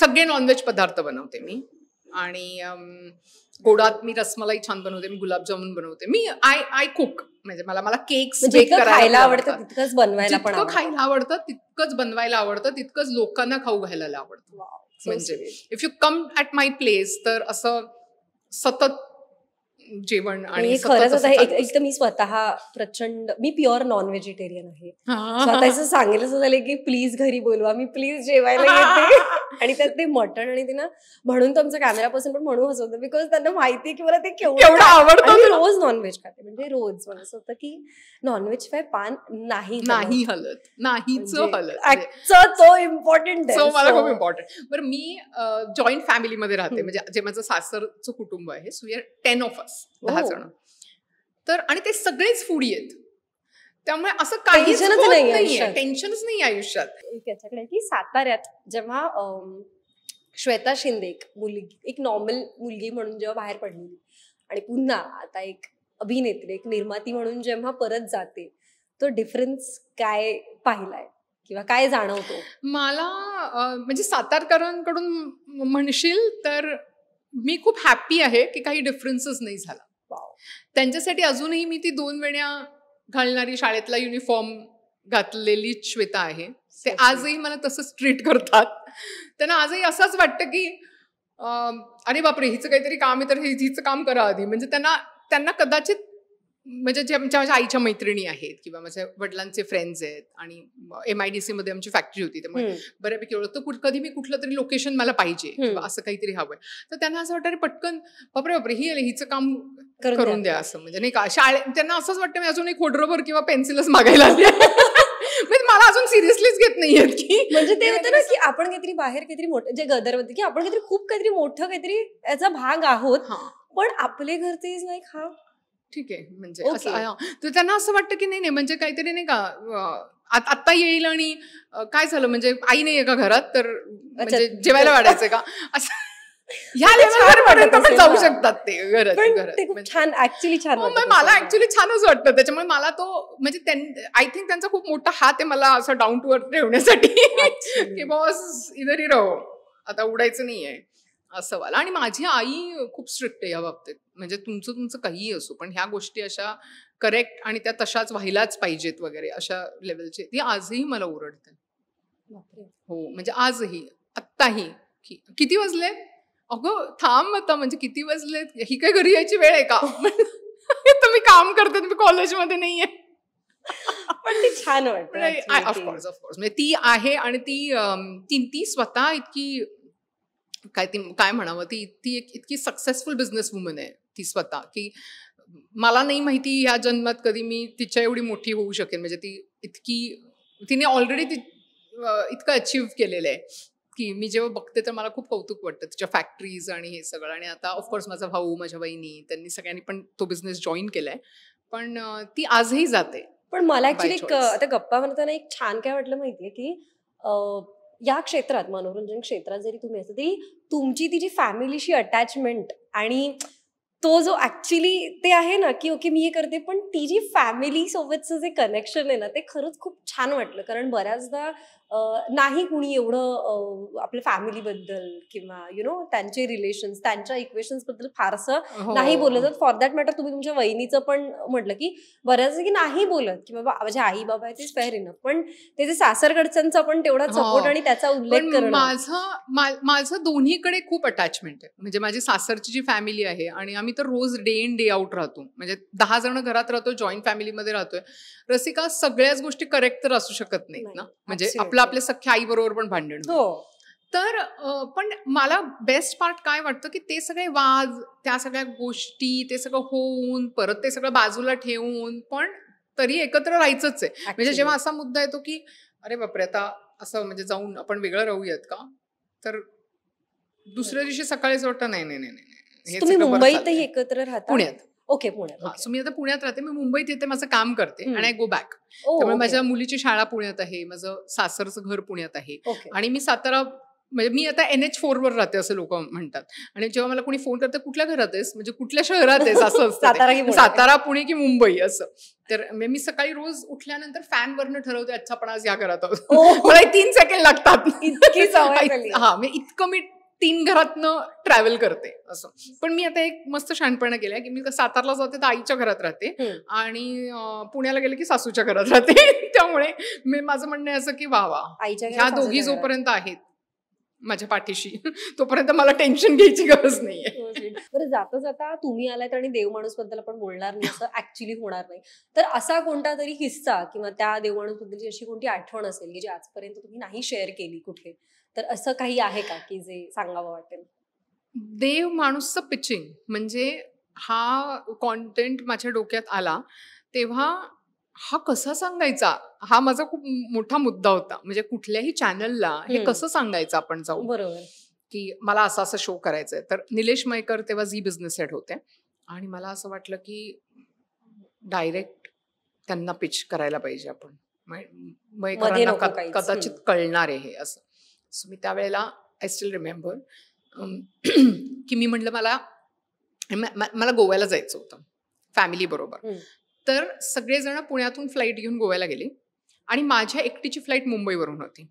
सगळे नॉनव्हेज पदार्थ बनवते मी आणि गोडात मी रसमलाई छान बनवते मी गुलाबजामुन बनवते मी आय आय कुक म्हणजे मला मला म्हणजे केक्स बेक करायला आवडतं तितकंच बनवायला पण खायला आवडतं तितकंच बनवायला आवडतं तितकंच लोकांना खाऊ घालायला आवडतं म्हणजे if you come at my place तर असं सतत जेवण आणि खरंच एक तर मी स्वतः प्रचंड मी प्युअर नॉन व्हेजिटेरियन आहे स्वतःच सांगितलं झालं की प्लीज घरी बोलवा मी प्लीज जेवायला येते आणि त्यात ते मटण आणि ते ना म्हणून कॅमेरा पर्सन पण म्हणून हसवतं बिकॉज त्यांना माहिती आहे की मला ते केवढं आवडतं रोज नॉनव्हेज खाते म्हणजे रोज म्हणत असं होतं की नॉनव्हेज फाय पान नाही नाही हलत नाही म्हणजे म्हणजे तो इम्पॉर्टंट मला खूप इम्पॉर्टंट बरं मी जॉईंट मध्ये राहते म्हणजे जे माझं सासरचं कुटुंब आहे so we are ten of us jobs दहा हो. जण तर आणि ते सगळेच फूड आहेत त्यामुळे असं काही टेन्शनच नाही आयुष्यात की साताऱ्यात जेव्हा श्वेता शिंदे एक मुलगी एक नॉर्मल मुलगी म्हणून जेव्हा बाहेर पडली आणि पुन्हा आता एक अभिनेत्री एक निर्माती म्हणून जेव्हा परत जाते तो डिफरन्स काय पाहिलाय किंवा काय जाणवतो मला म्हणजे सातारकरांकडून म्हणशील तर मी खूप हॅप्पी आहे की काही डिफरन्सच नाही झाला त्यांच्यासाठी अजूनही मी ती दोन वेण्या घालणारी शाळेतला युनिफॉर्म घातलेली श्वेता आहे ते आजही मला तसंच ट्रीट करतात त्यांना आजही असंच वाटतं की अरे बापरे हिचं काहीतरी काम आहे तर हिचं काम करा आधी म्हणजे त्यांना त्यांना कदाचित म्हणजे जे आमच्या माझ्या आईच्या मैत्रिणी आहेत किंवा माझ्या वडिलांचे फ्रेंड्स आहेत आणि एम आय डी सी मध्ये आमची फॅक्टरी होती त्यामुळे बऱ्यापैकी ओळखतो कधी मी कुठलं तरी लोकेशन मला पाहिजे असं काहीतरी हवंय तर त्यांना असं वाटतं पटकन बापरे बापरे ही हिचं काम करून द्या असं म्हणजे नाही का शाळेत त्यांना असंच वाटतं मी अजून एक खोडरोबर किंवा पेन्सिलच मागायला आले म्हणजे मला अजून सिरियसलीच घेत नाहीयेत की म्हणजे ते होतं ना की आपण काहीतरी बाहेर काहीतरी मोठं जे गदर होते की आपण काहीतरी खूप काहीतरी मोठं काहीतरी याचा भाग आहोत पण आपले घरचे नाही ठीक आहे म्हणजे असं तर त्यांना असं वाटतं की नाही नाही म्हणजे काहीतरी नाही का आत्ता येईल आणि काय झालं म्हणजे आई नाहीये का घरात तर म्हणजे जेवायला हो. वाढायचं का असं ह्या म्हणजे जाऊ शकतात ते गरज म्हणजे छान छान हो, मला ऍक्च्युली छानच वाटतं त्याच्यामुळे मला तो म्हणजे आय थिंक त्यांचा खूप मोठा हात आहे मला असं डाऊन टू अर्थ ठेवण्यासाठी की बॉस इधर ही राहो आता उडायचं नाहीये असं वाला आणि माझी आई खूप स्ट्रिक्ट आहे या बाबतीत म्हणजे तुमचं तुमचं काहीही असो पण ह्या गोष्टी अशा करेक्ट आणि त्या तशाच व्हायलाच पाहिजेत वगैरे अशा लेवलचे ती आजही मला ओरडते हो म्हणजे आजही आत्ताही किती वाजले अगं थांब आता म्हणजे किती वाजले ही काय घरी यायची वेळ आहे का तुम्ही काम करते तुम्ही कॉलेजमध्ये नाहीये पण ती छान वाटत ऑफकोर्स ऑफकोर्स म्हणजे ती आहे आणि ती ती स्वतः इतकी काय ती काय म्हणावं ती ती एक इतकी सक्सेसफुल बिझनेस वुमन आहे ती स्वतः की मला नाही माहिती ह्या जन्मात कधी मी तिच्या एवढी मोठी होऊ शकेन म्हणजे ती इतकी तिने ऑलरेडी ती इतकं अचीव केलेलं आहे की मी जेव्हा बघते तर मला खूप कौतुक वाटतं तिच्या फॅक्टरीज आणि हे सगळं आणि आता ऑफकोर्स माझा भाऊ माझ्या बहिणी त्यांनी सगळ्यांनी पण तो बिझनेस जॉईन केलाय पण ती आजही जाते पण मला ऍक्च्युली आता गप्पा म्हणताना एक छान काय वाटलं माहितीये की या क्षेत्रात मनोरंजन क्षेत्रात जरी तुम्ही असं तरी तुमची ती जी फॅमिलीशी अटॅचमेंट आणि तो जो ऍक्च्युली ते आहे ना की ओके मी हे करते पण ती जी फॅमिली सोबतचं जे कनेक्शन आहे ना ते खरंच खूप छान वाटलं कारण बऱ्याचदा नाही कुणी एवढं आपल्या बद्दल किंवा यु नो त्यांचे रिलेशन्स त्यांच्या इक्वेशन्स बद्दल फारसं हो. नाही बोलत फॉर दॅट मॅटर तुम्ही तुमच्या वहिनीचं पण म्हटलं की बऱ्याच की नाही बोलत किंवा बाबा माझ्या आई बाबा आहे तेच फेअर इनफ पण ते जे सासरकडच्यांचा पण तेवढा सपोर्ट हो. आणि त्याचा उल्लेख करणं माझं माझं दोन्हीकडे खूप अटॅचमेंट आहे म्हणजे माझी सासरची जी फॅमिली आहे आणि आम्ही तर रोज डे इन डे आउट राहतो म्हणजे दहा जण घरात राहतो जॉईंट फॅमिलीमध्ये राहतोय रसिका सगळ्याच गोष्टी करेक्ट तर असू शकत नाहीत ना म्हणजे आपलं आपल्या सख्या आई बरोबर पण भांडण हो तर पण मला बेस्ट पार्ट काय वाटतं की ते सगळे वाद त्या सगळ्या गोष्टी ते सगळं होऊन परत ते सगळं बाजूला ठेवून पण तरी एकत्र राहायचंच आहे म्हणजे जेव्हा असा मुद्दा येतो की अरे बापरे आता असं म्हणजे जाऊन आपण वेगळं राहूयात का तर दुसऱ्या दिवशी सकाळीच वाटतं नाही नाही नाही तुम्ही मुंबईतही एकत्र राहता पुण्यात ओके पुण्यात मी आता पुण्यात राहते मी मुंबईत येते माझं काम करते आणि आय गो बॅक त्यामुळे माझ्या मुलीची शाळा पुण्यात आहे माझं सासरचं घर पुण्यात आहे आणि मी सातारा म्हणजे मी आता एन एच फोर वर राहते असं लोक म्हणतात आणि जेव्हा मला कोणी फोन करतात कुठल्या घरात आहेस म्हणजे कुठल्या शहरात आहेस असं असतं सातारा पुणे की मुंबई असं तर मी सकाळी रोज उठल्यानंतर वरनं ठरवते अच्छा पण आज या घरात आहोत मला तीन सेकंड लागतात हा मी इतकं मी तीन घरातनं ट्रॅव्हल करते असं पण मी आता एक मस्त शहाणपणा केलंय की मी सातारला जाते तर आईच्या घरात राहते आणि पुण्याला गेले की सासूच्या घरात राहते त्यामुळे मी माझं म्हणणं आहे असं की वा वा ह्या दोघी जोपर्यंत आहेत माझ्या पाठीशी तोपर्यंत मला टेन्शन घ्यायची गरज नाहीये हो, बरं जाता जाता तुम्ही आलात आणि देव माणूस बद्दल आपण बोलणार नाही असं ऍक्च्युली होणार नाही तर असा कोणता तरी हिस्सा किंवा त्या देव माणूस बद्दलची अशी कोणती आठवण असेल की जी आजपर्यंत तुम्ही नाही शेअर केली कुठे तर असं काही आहे का की जे सांगावं वाटेल देव माणूसचं पिचिंग म्हणजे हा कॉन्टेंट माझ्या डोक्यात आला तेव्हा हा कसा सांगायचा हा माझा खूप मोठा मुद्दा होता म्हणजे कुठल्याही चॅनलला हे कसं सांगायचं आपण जाऊ बरोबर की मला असा असा शो करायचा आहे तर निलेश मयकर तेव्हा झी बिझनेस हेड होते आणि मला असं वाटलं की डायरेक्ट त्यांना पिच करायला पाहिजे आपण कदाचित कळणार आहे हे असं सो मी त्यावेळेला आय स्टील रिमेंबर की मी म्हटलं मला मला गोव्याला जायचं होतं फॅमिली बरोबर तर सगळेजण पुण्यातून फ्लाईट घेऊन गोव्याला गेले आणि माझ्या एकटीची फ्लाईट मुंबईवरून होती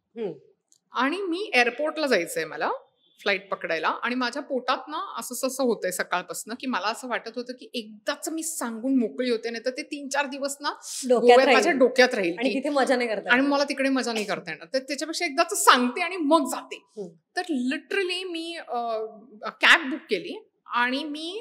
आणि मी एअरपोर्टला जायचंय मला फ्लाईट पकडायला आणि माझ्या पोटात ना असं तसं होतंय सकाळपासून की मला असं वाटत होतं की एकदाच मी सांगून मोकळी होते नाही तर ते तीन चार दिवस ना माझ्या डोक्यात राहील आणि तिथे मजा नाही करता आणि मला तिकडे मजा नाही करता येणार तर त्याच्यापेक्षा एकदाच सांगते आणि मग जाते तर लिटरली मी कॅब बुक केली आणि मी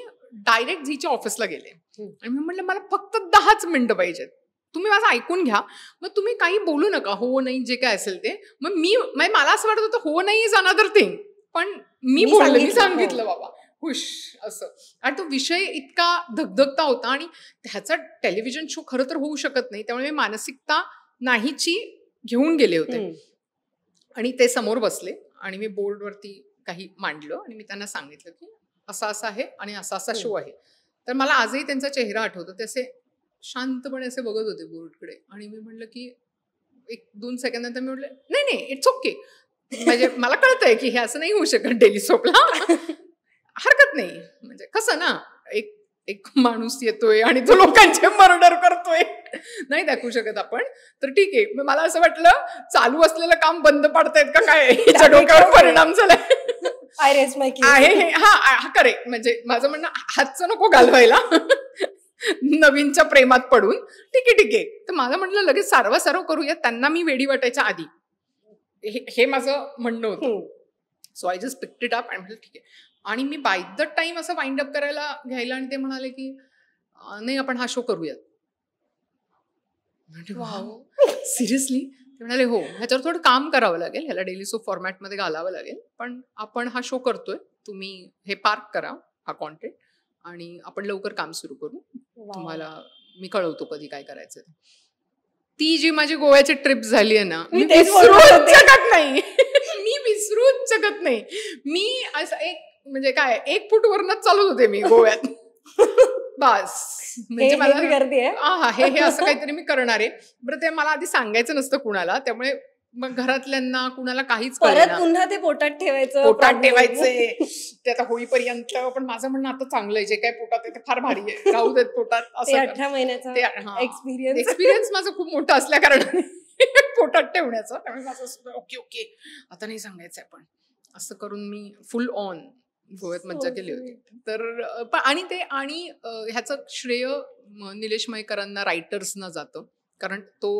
डायरेक्ट झीच्या ऑफिसला गेले आणि मी म्हटलं मला फक्त दहाच मिनिटं पाहिजेत तुम्ही माझं ऐकून घ्या मग तुम्ही काही बोलू नका हो नाही जे काय असेल ते मग मी म्हणजे मला असं वाटत होतं हो नाही इज अनदर थिंग पण मी बोलले मी सांगितलं हो. बाबा खुश असं आणि तो विषय इतका धगधगता होता आणि ह्याचा टेलिव्हिजन शो खरं तर होऊ शकत नाही त्यामुळे मी मानसिकता नाहीची घेऊन गेले होते आणि ते समोर बसले आणि मी बोर्डवरती काही मांडलं आणि मी त्यांना सांगितलं की असा असा आहे आणि असा असा शो आहे तर मला आजही त्यांचा चेहरा आठवतो ते असे शांतपणे असे बघत होते बोर्डकडे आणि मी म्हटलं की एक दोन नंतर मी म्हटलं नाही नाही इट्स ओके म्हणजे मला कळतंय की हे असं नाही होऊ शकत डेली सोपला हरकत नाही म्हणजे कसं ना एक एक माणूस येतोय आणि तो लोकांचे मर्डर करतोय नाही दाखवू शकत आपण तर ठीक आहे मला असं वाटलं चालू असलेलं काम बंद पाडतायत का काय याच्या डोक्यावर परिणाम झालाय आहे हा करे म्हणजे माझं म्हणणं हातच नको घालवायला नवीनच्या प्रेमात पडून ठीक आहे ठीक आहे तर मला म्हटलं लगेच सारवा सारव करूया त्यांना मी वेडी वाटायच्या आधी हे माझं म्हणणं होतं so I just picked it up and म्हटलं ठीक आहे आणि मी बाय द टाईम असं वाइंड अप करायला घ्यायला आणि ते म्हणाले की नाही आपण हा शो करूयात म्हणजे वा सिरियसली ते म्हणाले हो ह्याच्यावर थोडं काम करावं लागेल ह्याला डेली सो फॉर्मॅटमध्ये घालावं लागेल पण आपण हा शो करतोय तुम्ही हे पार्क करा हा कॉन्टेंट आणि आपण लवकर काम सुरू करू तुम्हाला मी कळवतो कधी काय करायचं ती जी माझी गोव्याची ट्रिप झाली आहे ना मी विसरूच शकत नाही मी विसरूच शकत नाही मी असं एक म्हणजे काय एक फूट वरूनच चालत होते मी गोव्यात बस म्हणजे मला हे हे असं काहीतरी मी करणार आहे बरं ते मला आधी सांगायचं नसतं कुणाला त्यामुळे मग घरातल्यांना कुणाला काहीच परत पुन्हा ते पोटात ठेवायचं पोटात ठेवायचे ते आता होईपर्यंत पण माझं म्हणणं आता चांगलं आहे जे काय पोटात आहे ते फार भारी आहे राहू देत पोटात असं अठरा महिन्याचं एक्सपिरियन्स एक्सपिरियन्स माझं खूप मोठं असल्या कारणाने पोटात ठेवण्याचं त्यामुळे माझं ओके ओके आता नाही सांगायचंय पण असं करून मी फुल ऑन गोव्यात मज्जा केली होती तर आणि ते आणि ह्याचं श्रेय निलेश मयकरांना रायटर्सना जातं कारण तो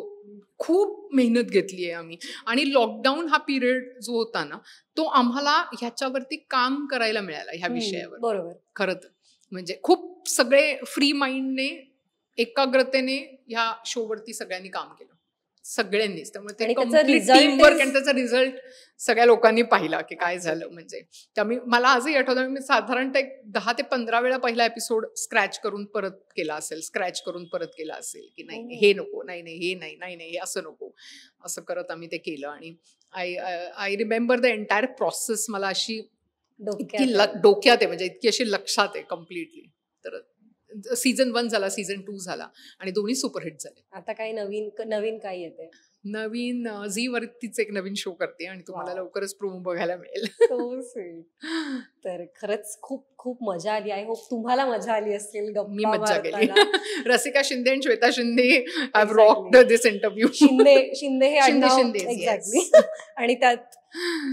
खूप मेहनत घेतली आहे आम्ही आणि लॉकडाऊन हा पिरियड जो होता ना तो आम्हाला ह्याच्यावरती काम करायला मिळाला ह्या विषयावर बरोबर खरं तर म्हणजे खूप सगळे फ्री माइंडने एकाग्रतेने ह्या शोवरती सगळ्यांनी काम केलं सगळ्यांनीच त्यामुळे ते वर्क आणि त्याचा रिझल्ट सगळ्या लोकांनी पाहिला की काय झालं म्हणजे त्यामुळे मला आजही आठवतं मी साधारणतः एक दहा ते पंधरा वेळा पहिला एपिसोड स्क्रॅच करून परत केला असेल स्क्रॅच करून परत केला असेल की नाही हे नको नाही नाही हे नाही नाही नाही हे असं नको असं करत आम्ही ते केलं आणि I I remember the entire process मला अशी इतकी डोक्यात आहे म्हणजे इतकी अशी लक्षात आहे कम्प्लिटली तर सीझन वन झाला सीझन टू झाला आणि दोन्ही सुपरहिट झाले आता काय नवीन नवीन काय येते नवीन झी वरतीच एक नवीन शो करते आणि तुम्हाला लवकरच प्रोमो बघायला मिळेल तर खरंच खूप खूप मजा आली आय होप तुम्हाला मजा आली असेल मी मजा केली रसिका शिंदे आणि Shweta Shinde I rock this interview Shinde Shinde हे शिंदे शिंदे आणि त्यात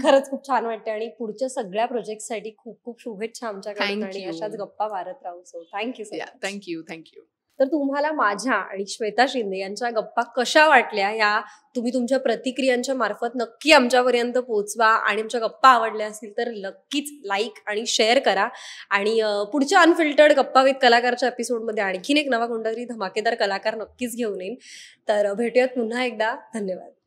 खरंच खूप छान वाटते आणि पुढच्या सगळ्या प्रोजेक्ट साठी खूप खूप शुभेच्छा आमच्याकडून आणि अशाच गप्पा मारत राहू सो थँक्यू थँक्यू थँक्यू तर तुम्हाला माझ्या आणि श्वेता शिंदे यांच्या गप्पा कशा वाटल्या या तुम्ही तुमच्या प्रतिक्रियांच्या मार्फत नक्की आमच्यापर्यंत पोहोचवा आणि आमच्या गप्पा आवडल्या असतील तर नक्कीच लाईक आणि शेअर करा आणि पुढच्या अनफिल्टर्ड गप्पा विथ कलाकारच्या एपिसोडमध्ये आणखीन एक नवा कोणता तरी धमाकेदार कलाकार नक्कीच घेऊन येईल तर भेटूयात पुन्हा एकदा धन्यवाद